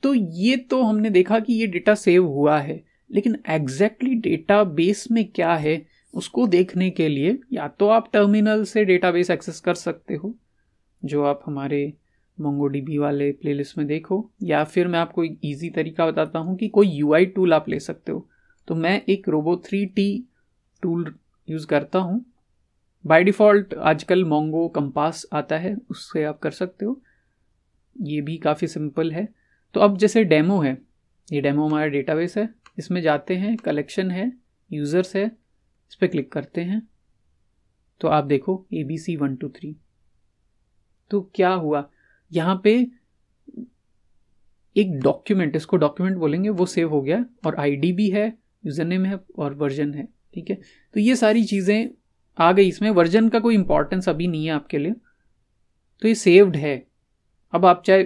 तो ये तो हमने देखा कि ये डेटा सेव हुआ है लेकिन एग्जैक्टली डेटा बेस में क्या है उसको देखने के लिए या तो आप टर्मिनल से डेटा बेस एक्सेस कर सकते हो जो आप हमारे मोंगो डीबी वाले प्लेलिस्ट में देखो या फिर मैं आपको एक ईजी तरीका बताता हूँ कि कोई यू टूल आप ले सकते हो तो मैं एक Robo three T tool use करता हूँ बाय डिफ़ॉल्ट आजकल मोंगो कंपास आता है उससे आप कर सकते हो ये भी काफ़ी सिंपल है तो अब जैसे डेमो है ये डेमो हमारा डेटाबेस है इसमें जाते हैं कलेक्शन है यूज़र्स है इस पर क्लिक करते हैं तो आप देखो A B C one two three तो क्या हुआ यहाँ पे एक डॉक्यूमेंट इसको डॉक्यूमेंट बोलेंगे वो सेव हो गया और आईडी भी है यूज़र नेम है और वर्जन है ठीक है तो ये सारी चीज़ें आ गई इसमें वर्जन का कोई इंपॉर्टेंस अभी नहीं है आपके लिए तो ये सेव्ड है अब आप चाहे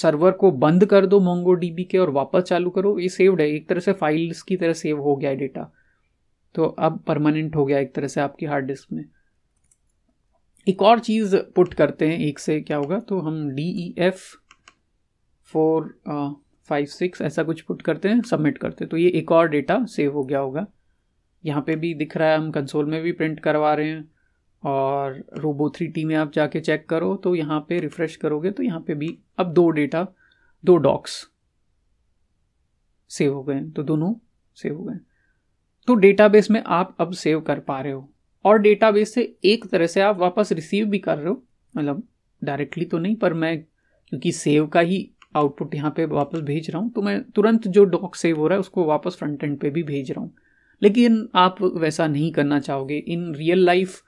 सर्वर को बंद कर दो मोंगो डीबी के और वापस चालू करो ये सेव्ड है एक तरह से फाइल्स की तरह सेव हो गया है डेटा तो अब परमानेंट हो गया एक तरह से आपकी हार्ड डिस्क में एक और चीज़ पुट करते हैं एक से क्या होगा तो हम D E F four five six ऐसा कुछ पुट करते हैं सबमिट करते हैं तो ये एक और डेटा सेव हो गया होगा यहाँ पे भी दिख रहा है हम कंसोल में भी प्रिंट करवा रहे हैं और रोबो थ्री टी में आप जाके चेक करो तो यहाँ पे रिफ़्रेश करोगे तो यहाँ पे भी अब दो डेटा दो डॉक्स सेव हो गए तो दोनों सेव हो गए तो डेटाबेस में आप अब सेव कर पा रहे हो और डेटाबेस से एक तरह से आप वापस रिसीव भी कर रहे हो मतलब डायरेक्टली तो नहीं पर मैं क्योंकि सेव का ही आउटपुट यहाँ पे वापस भेज रहा हूँ तो मैं तुरंत जो डॉक सेव हो रहा है उसको वापस फ्रंट एंड पे भी भेज रहा हूँ लेकिन आप वैसा नहीं करना चाहोगे इन रियल लाइफ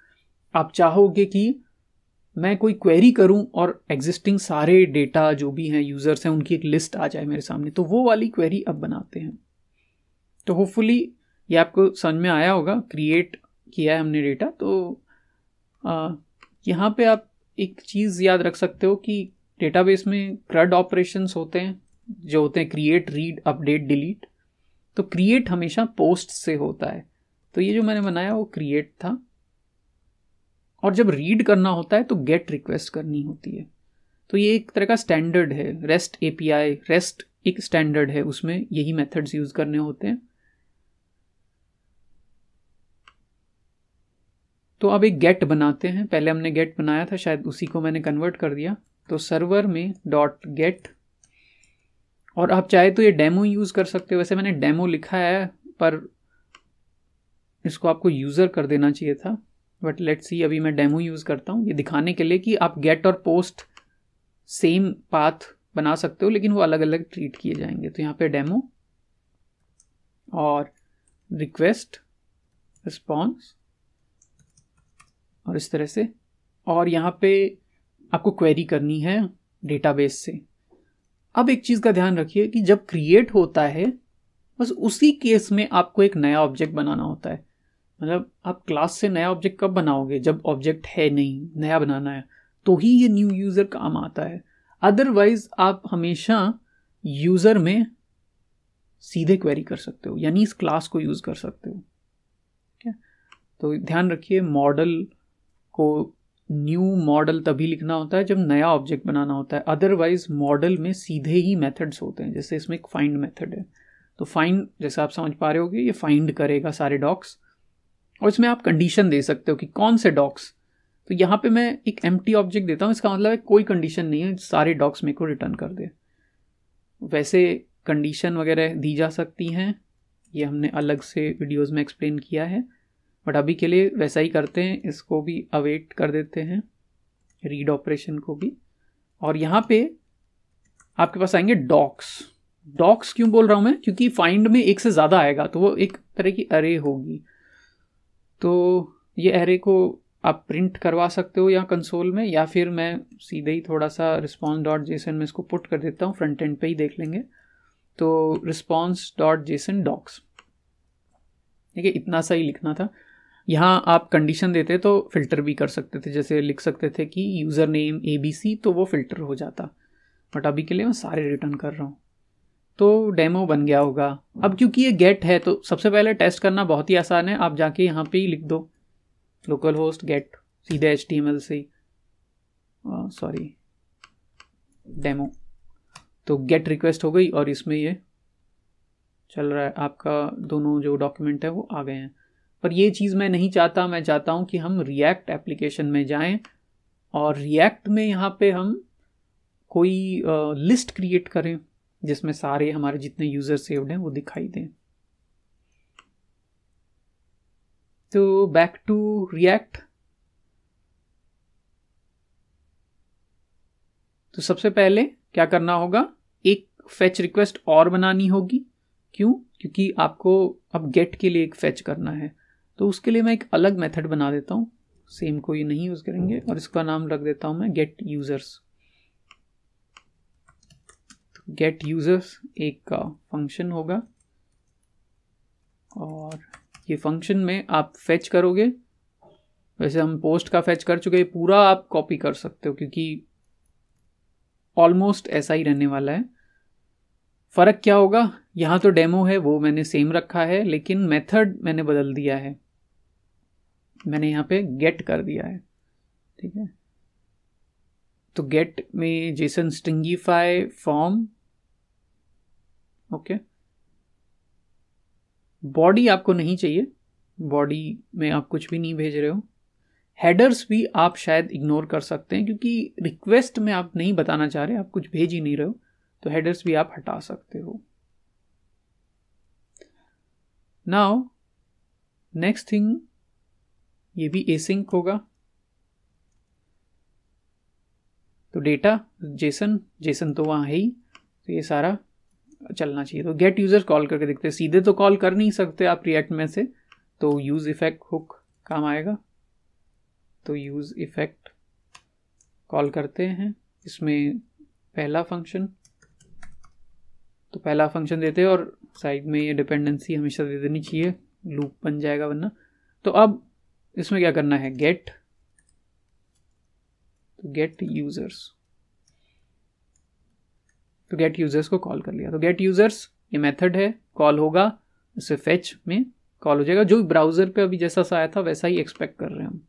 आप चाहोगे कि मैं कोई क्वेरी करूं और एग्जिस्टिंग सारे डेटा जो भी हैं यूज़र्स हैं उनकी एक लिस्ट आ जाए मेरे सामने तो वो वाली क्वेरी अब बनाते हैं तो होपफुली ये आपको समझ में आया होगा क्रिएट किया है हमने डेटा तो यहाँ पे आप एक चीज़ याद रख सकते हो कि डेटाबेस में क्रड ऑपरेशंस होते हैं जो होते हैं क्रिएट रीड अपडेट डिलीट तो क्रिएट हमेशा पोस्ट से होता है तो ये जो मैंने बनाया वो क्रिएट था और जब रीड करना होता है तो गेट रिक्वेस्ट करनी होती है तो ये एक तरह का स्टैंडर्ड है रेस्ट एपीआई रेस्ट एक स्टैंडर्ड है उसमें यही मेथड्स यूज करने होते हैं तो अब एक गेट बनाते हैं पहले हमने गेट बनाया था शायद उसी को मैंने कन्वर्ट कर दिया तो सर्वर में डॉट गेट और आप चाहे तो ये डेमो यूज़ कर सकते हो वैसे मैंने डेमो लिखा है पर इसको आपको यूज़र कर देना चाहिए था बट लेट सी अभी मैं डेमो यूज़ करता हूँ ये दिखाने के लिए कि आप गेट और पोस्ट सेम पाथ बना सकते हो लेकिन वो अलग अलग ट्रीट किए जाएंगे तो यहाँ पे डेमो और रिक्वेस्ट रिस्पॉन्स और इस तरह से और यहाँ पे आपको क्वेरी करनी है डेटाबेस से अब एक चीज़ का ध्यान रखिए कि जब क्रिएट होता है बस उसी केस में आपको एक नया ऑब्जेक्ट बनाना होता है मतलब आप क्लास से नया ऑब्जेक्ट कब बनाओगे जब ऑब्जेक्ट है नहीं नया बनाना है तो ही ये न्यू यूज़र काम आता है अदरवाइज आप हमेशा यूज़र में सीधे क्वेरी कर सकते हो यानी इस क्लास को यूज़ कर सकते हो ठीक है तो ध्यान रखिए मॉडल को न्यू मॉडल तभी लिखना होता है जब नया ऑब्जेक्ट बनाना होता है अदरवाइज मॉडल में सीधे ही मेथड्स होते हैं जैसे इसमें एक फाइंड मेथड है तो फाइंड जैसे आप समझ पा रहे हो कि ये फाइंड करेगा सारे डॉक्स और इसमें आप कंडीशन दे सकते हो कि कौन से डॉक्स तो यहाँ पे मैं एक एम ऑब्जेक्ट देता हूँ इसका मतलब है कोई कंडीशन नहीं है सारे डॉक्स मेरे को रिटर्न कर दे वैसे कंडीशन वगैरह दी जा सकती हैं ये हमने अलग से वीडियोज़ में एक्सप्लेन किया है बट अभी के लिए वैसा ही करते हैं इसको भी अवेट कर देते हैं रीड ऑपरेशन को भी और यहाँ पे आपके पास आएंगे डॉक्स डॉक्स क्यों बोल रहा हूँ मैं क्योंकि फाइंड में एक से ज़्यादा आएगा तो वो एक तरह की अरे होगी तो ये अरे को आप प्रिंट करवा सकते हो या कंसोल में या फिर मैं सीधे ही थोड़ा सा रिस्पॉन्स डॉट जेसन में इसको पुट कर देता हूँ फ्रंट एंड पे ही देख लेंगे तो रिस्पॉन्स डॉट जेसन डॉक्स ठीक है इतना सा ही लिखना था यहाँ आप कंडीशन देते तो फिल्टर भी कर सकते थे जैसे लिख सकते थे कि user name A B C तो वो फिल्टर हो जाता बट अभी के लिए मैं सारे रिटर्न कर रहा हूँ तो डेमो बन गया होगा अब क्योंकि ये गेट है तो सबसे पहले टेस्ट करना बहुत ही आसान है आप जाके यहाँ पे ही लिख दो लोकल होस्ट गेट सीधे एच टी एम एल से सॉरी डेमो तो गेट रिक्वेस्ट हो गई और इसमें ये चल रहा है आपका दोनों जो डॉक्यूमेंट है वो आ गए हैं पर ये चीज़ मैं नहीं चाहता मैं चाहता हूँ कि हम रिएक्ट एप्लीकेशन में जाएं और रिएक्ट में यहाँ पे हम कोई लिस्ट uh, क्रिएट करें जिसमें सारे हमारे जितने यूज़र सेव्ड हैं वो दिखाई दें तो बैक टू रिएक्ट तो सबसे पहले क्या करना होगा एक फेच रिक्वेस्ट और बनानी होगी क्यों क्योंकि आपको अब गेट के लिए एक फेच करना है तो उसके लिए मैं एक अलग मेथड बना देता हूँ सेम को ये नहीं यूज़ करेंगे और इसका नाम रख देता हूँ मैं गेट यूज़र्स गेट यूज़र्स एक का फंक्शन होगा और ये फंक्शन में आप फेच करोगे वैसे हम पोस्ट का फेच कर चुके हैं पूरा आप कॉपी कर सकते हो क्योंकि ऑलमोस्ट ऐसा ही रहने वाला है फ़र्क क्या होगा यहाँ तो डेमो है वो मैंने सेम रखा है लेकिन मेथड मैंने बदल दिया है मैंने यहाँ पे गेट कर दिया है ठीक है तो गेट में JSON stringify form okay body आपको नहीं चाहिए बॉडी में आप कुछ भी नहीं भेज रहे हो हेडर्स भी आप शायद इग्नोर कर सकते हैं क्योंकि रिक्वेस्ट में आप नहीं बताना चाह रहे आप कुछ भेज ही नहीं रहे हो तो हेडर्स भी आप हटा सकते हो नाउ नेक्स्ट थिंग ये भी एसिंक होगा तो डेटा जेसन जेसन तो वहाँ है ही तो ये सारा चलना चाहिए तो गेट यूज़र कॉल करके देखते हैं सीधे तो कॉल कर नहीं सकते आप रिएक्ट में से तो यूज़ इफेक्ट हुक काम आएगा तो यूज़ इफेक्ट कॉल करते हैं इसमें पहला फंक्शन तो पहला फंक्शन देते हैं और साइड में ये डिपेंडेंसी हमेशा दे देनी चाहिए लूप बन जाएगा वरना तो अब इसमें क्या करना है गेट तो गेट यूजर्स तो गेट यूजर्स को कॉल कर लिया तो गेट यूजर्स ये मेथड है कॉल होगा इसे फेच में कॉल हो जाएगा जो ब्राउजर पे अभी जैसा सा आया था वैसा ही एक्सपेक्ट कर रहे हैं हम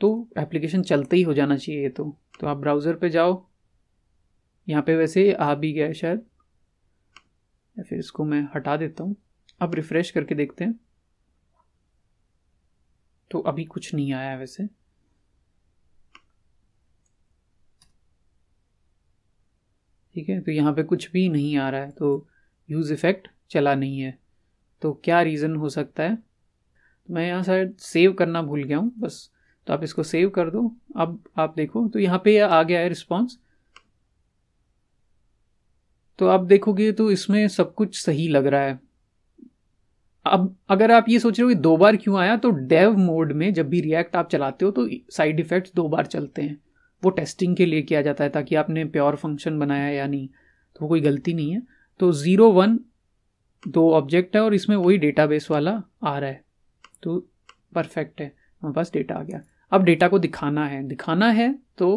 तो एप्लीकेशन चलते ही हो जाना चाहिए तो तो आप ब्राउज़र पे जाओ यहाँ पे वैसे आ भी गया शायद या फिर इसको मैं हटा देता हूँ अब रिफ़्रेश करके देखते हैं तो अभी कुछ नहीं आया है वैसे ठीक है तो यहाँ पे कुछ भी नहीं आ रहा है तो यूज़ इफ़ेक्ट चला नहीं है तो क्या रीज़न हो सकता है तो मैं यहाँ शायद सेव करना भूल गया हूँ बस तो आप इसको सेव कर दो अब आप देखो तो यहाँ पे आ गया है रिस्पॉन्स तो आप देखोगे तो इसमें सब कुछ सही लग रहा है अब अगर आप ये सोच रहे हो कि दो बार क्यों आया तो डेव मोड में जब भी रिएक्ट आप चलाते हो तो साइड इफेक्ट्स दो बार चलते हैं वो टेस्टिंग के लिए किया जाता है ताकि आपने प्योर फंक्शन बनाया या नहीं तो कोई गलती नहीं है तो ज़ीरो वन दो ऑब्जेक्ट है और इसमें वही डेटाबेस वाला आ रहा है तो परफेक्ट है हमारे पास डेटा आ गया अब डेटा को दिखाना है दिखाना है तो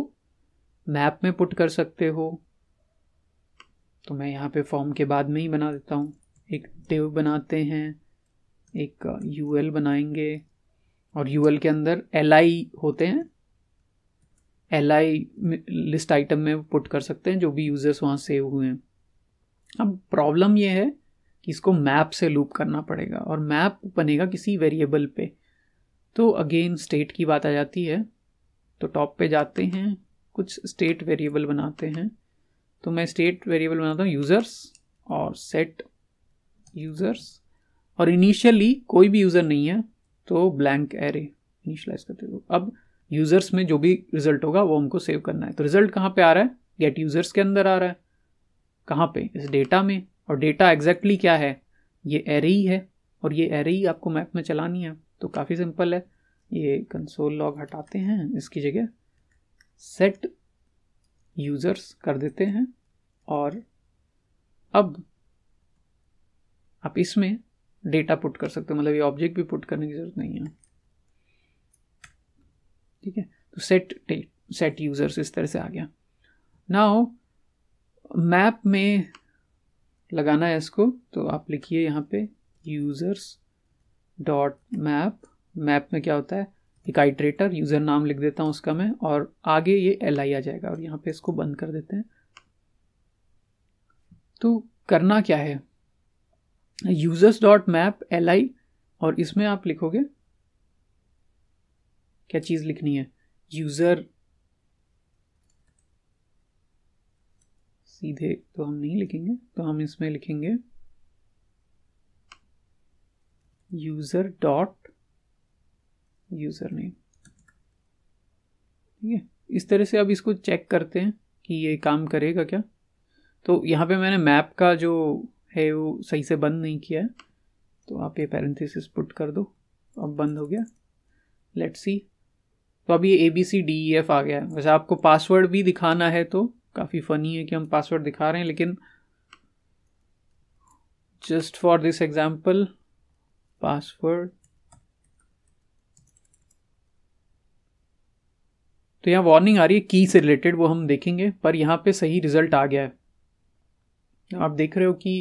मैप में पुट कर सकते हो तो मैं यहाँ पे फॉर्म के बाद में ही बना देता हूँ एक टेव बनाते हैं एक यू एल बनाएंगे और यू एल के अंदर एल आई होते हैं एल आई लिस्ट आइटम में पुट कर सकते हैं जो भी यूज़र्स वहाँ सेव हुए हैं अब प्रॉब्लम ये है कि इसको मैप से लूप करना पड़ेगा और मैप बनेगा किसी वेरिएबल पे तो अगेन स्टेट की बात आ जाती है तो टॉप पे जाते हैं कुछ स्टेट वेरिएबल बनाते हैं तो मैं स्टेट वेरिएबल बनाता हूँ यूज़र्स और सेट यूज़र्स और इनिशियली कोई भी यूज़र नहीं है तो ब्लैंक एरे इनिशियलाइज करते हो अब यूज़र्स में जो भी रिजल्ट होगा वो हमको सेव करना है तो रिजल्ट कहाँ पे आ रहा है गेट यूज़र्स के अंदर आ रहा है कहाँ पे इस डेटा में और डेटा एग्जैक्टली exactly क्या है ये एरे ही है और ये एरे ही आपको मैप में चलानी है तो काफ़ी सिंपल है ये कंसोल लॉग हटाते हैं इसकी जगह सेट यूज़र्स कर देते हैं और अब आप इसमें डेटा पुट कर सकते हो मतलब ये ऑब्जेक्ट भी पुट करने की जरूरत नहीं है ठीक है तो सेट सेट यूजर्स इस तरह से आ गया नाउ मैप में लगाना है इसको तो आप लिखिए यहाँ पे यूजर्स डॉट मैप मैप में क्या होता है एक आइट्रेटर यूज़र नाम लिख देता हूँ उसका मैं और आगे ये एल आई आ जाएगा और यहाँ पे इसको बंद कर देते हैं तो करना क्या है users dot map L I और इसमें आप लिखोगे क्या चीज़ लिखनी है यूज़र सीधे तो हम नहीं लिखेंगे तो हम इसमें लिखेंगे यूज़र डॉट यूज़र नेम ठीक है इस तरह से अब इसको चेक करते हैं कि ये काम करेगा क्या तो यहाँ पे मैंने मैप का जो है वो सही से बंद नहीं किया है तो आप ये पैरेंथिस पुट कर दो अब बंद हो गया लेट सी तो अब ये A B C D E F आ गया वैसे आपको पासवर्ड भी दिखाना है तो काफ़ी फनी है कि हम पासवर्ड दिखा रहे हैं लेकिन just for this example password तो यहाँ वार्निंग आ रही है की से रिलेटेड वो हम देखेंगे पर यहाँ पे सही रिजल्ट आ गया है आप देख रहे हो कि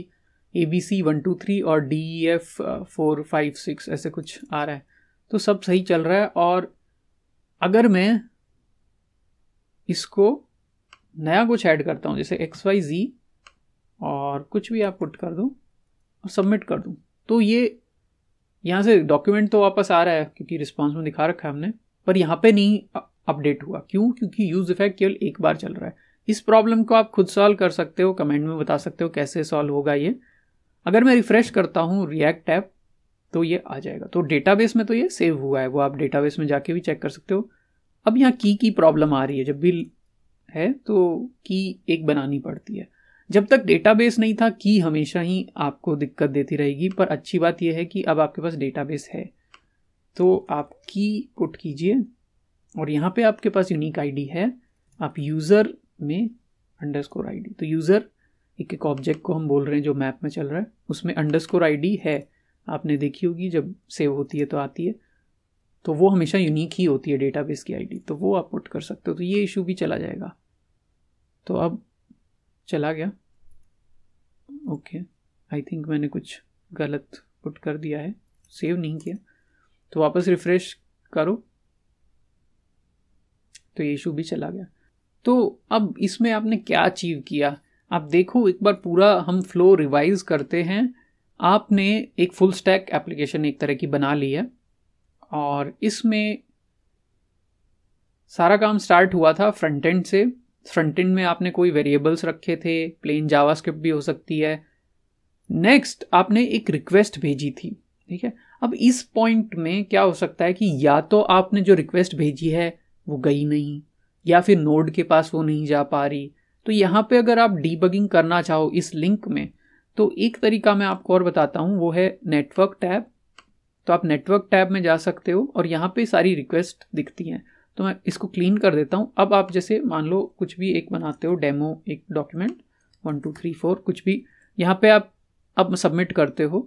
A B C one two three और D E F four five six ऐसे कुछ आ रहा है तो सब सही चल रहा है और अगर मैं इसको नया कुछ ऐड करता हूँ जैसे एक्स वाई जी और कुछ भी आप पुट कर दूँ और सबमिट कर दूँ तो ये यहाँ से डॉक्यूमेंट तो वापस आ रहा है क्योंकि रिस्पॉन्स में दिखा रखा है हमने पर यहाँ पे नहीं अपडेट हुआ क्यों क्योंकि यूज़ इफेक्ट केवल एक बार चल रहा है इस प्रॉब्लम को आप खुद सॉल्व कर सकते हो कमेंट में बता सकते हो कैसे सॉल्व होगा ये अगर मैं रिफ्रेश करता हूँ रिएक्ट ऐप तो ये आ जाएगा तो डेटाबेस में तो ये सेव हुआ है वो आप डेटाबेस में जाके भी चेक कर सकते हो अब यहाँ की की प्रॉब्लम आ रही है जब भी है तो की एक बनानी पड़ती है जब तक डेटाबेस नहीं था की हमेशा ही आपको दिक्कत देती रहेगी पर अच्छी बात यह है कि अब आपके पास डेटाबेस है तो आप की पुट कीजिए और यहाँ पे आपके पास यूनिक आईडी है आप यूज़र में अंडरस्कोर आईडी तो यूज़र एक एक ऑब्जेक्ट को हम बोल रहे हैं जो मैप में चल रहा है उसमें अंडरस्कोर आईडी है आपने देखी होगी जब सेव होती है तो आती है तो वो हमेशा यूनिक ही होती है डेटाबेस की आईडी तो वो आप पुट कर सकते हो तो ये इशू भी चला जाएगा तो अब चला गया ओके आई थिंक मैंने कुछ गलत पुट कर दिया है सेव नहीं किया तो वापस रिफ़्रेश करो तो ये इशू भी चला गया तो अब इसमें आपने क्या अचीव किया आप देखो एक बार पूरा हम फ्लो रिवाइज करते हैं आपने एक फुल स्टैक एप्लीकेशन एक तरह की बना ली है और इसमें सारा काम स्टार्ट हुआ था फ्रंट एंड से फ्रंट एंड में आपने कोई वेरिएबल्स रखे थे प्लेन जावास्क्रिप्ट भी हो सकती है नेक्स्ट आपने एक रिक्वेस्ट भेजी थी ठीक है अब इस पॉइंट में क्या हो सकता है कि या तो आपने जो रिक्वेस्ट भेजी है वो गई नहीं या फिर नोड के पास वो नहीं जा पा रही तो यहाँ पे अगर आप डीबगिंग करना चाहो इस लिंक में तो एक तरीका मैं आपको और बताता हूँ वो है नेटवर्क टैब तो आप नेटवर्क टैब में जा सकते हो और यहाँ पे सारी रिक्वेस्ट दिखती हैं तो मैं इसको क्लीन कर देता हूँ अब आप जैसे मान लो कुछ भी एक बनाते हो डेमो एक document one two three four कुछ भी यहाँ पे आप अब सबमिट करते हो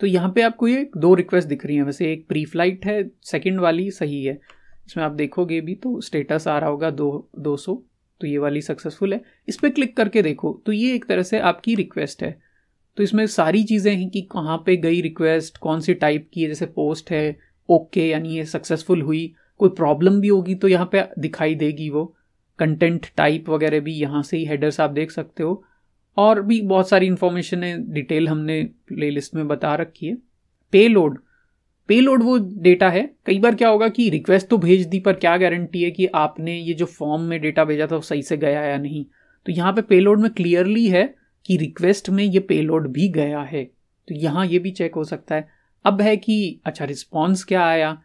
तो यहाँ पे आपको ये दो रिक्वेस्ट दिख रही हैं वैसे एक प्री फ्लाइट है सेकेंड वाली सही है इसमें आप देखोगे भी तो स्टेटस आ रहा होगा दो दो सौ तो ये वाली सक्सेसफुल है इस पर क्लिक करके देखो तो ये एक तरह से आपकी रिक्वेस्ट है तो इसमें सारी चीज़ें हैं कि कहाँ पे गई रिक्वेस्ट कौन सी टाइप की है जैसे पोस्ट है ओके यानी ये सक्सेसफुल हुई कोई प्रॉब्लम भी होगी तो यहाँ पे दिखाई देगी वो कंटेंट टाइप वगैरह भी यहाँ से ही हेडर्स आप देख सकते हो और भी बहुत सारी इन्फॉर्मेशन है डिटेल हमने प्लेलिस्ट में बता रखी है पे लोड पेलोड वो डेटा है कई बार क्या होगा कि रिक्वेस्ट तो भेज दी पर क्या गारंटी है कि आपने ये जो फॉर्म में डेटा भेजा था वो सही से गया या नहीं तो यहाँ पे पेलोड में क्लियरली है कि रिक्वेस्ट में ये पेलोड भी गया है तो यहाँ ये भी चेक हो सकता है अब है कि अच्छा रिस्पॉन्स क्या आया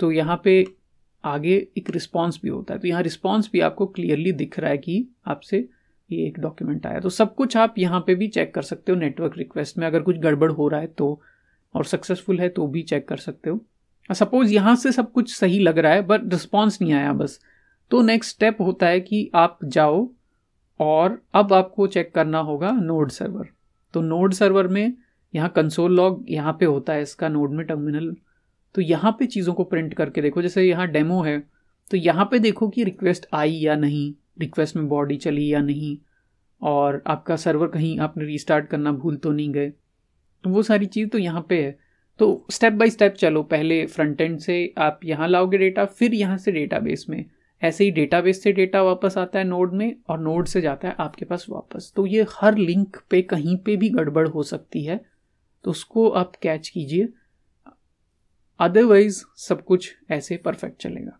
तो यहाँ पे आगे एक रिस्पॉन्स भी होता है तो यहाँ रिस्पॉन्स भी आपको क्लियरली दिख रहा है कि आपसे ये एक डॉक्यूमेंट आया तो सब कुछ आप यहाँ पे भी चेक कर सकते हो नेटवर्क रिक्वेस्ट में अगर कुछ गड़बड़ हो रहा है तो और सक्सेसफुल है तो भी चेक कर सकते हो सपोज यहाँ से सब कुछ सही लग रहा है बट रिस्पॉन्स नहीं आया बस तो नेक्स्ट स्टेप होता है कि आप जाओ और अब आपको चेक करना होगा नोड सर्वर तो नोड सर्वर में यहाँ कंसोल लॉग यहाँ पे होता है इसका नोड में टर्मिनल तो यहाँ पे चीज़ों को प्रिंट करके देखो जैसे यहाँ डेमो है तो यहाँ पे देखो कि रिक्वेस्ट आई या नहीं रिक्वेस्ट में बॉडी चली या नहीं और आपका सर्वर कहीं आपने रिस्टार्ट करना भूल तो नहीं गए तो वो सारी चीज़ तो यहाँ पे है तो स्टेप बाय स्टेप चलो पहले फ्रंट एंड से आप यहाँ लाओगे डेटा फिर यहाँ से डेटाबेस में ऐसे ही डेटाबेस से डेटा वापस आता है नोड में और नोड से जाता है आपके पास वापस तो ये हर लिंक पे कहीं पे भी गड़बड़ हो सकती है तो उसको आप कैच कीजिए अदरवाइज सब कुछ ऐसे परफेक्ट चलेगा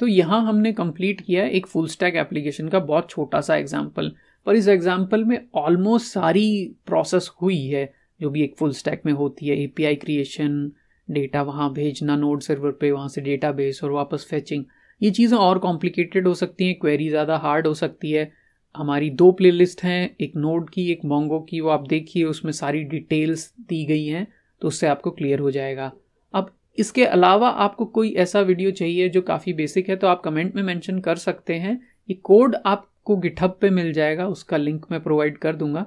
तो यहाँ हमने कंप्लीट किया एक फुल स्टैक एप्लीकेशन का बहुत छोटा सा एग्जाम्पल पर इस एग्जाम्पल में ऑलमोस्ट सारी प्रोसेस हुई है जो भी एक फुल स्टैक में होती है एपीआई क्रिएशन डेटा वहाँ भेजना नोड सर्वर पे वहाँ से डेटा बेस और वापस फैचिंग ये चीज़ें और कॉम्प्लिकेटेड हो सकती हैं क्वेरी ज़्यादा हार्ड हो सकती है हमारी दो प्लेलिस्ट हैं एक नोड की एक मोंगो की वो आप देखिए उसमें सारी डिटेल्स दी गई हैं तो उससे आपको क्लियर हो जाएगा अब इसके अलावा आपको कोई ऐसा वीडियो चाहिए जो काफ़ी बेसिक है तो आप कमेंट में मेंशन कर सकते हैं ये कोड आपको गिठप पे मिल जाएगा उसका लिंक मैं प्रोवाइड कर दूंगा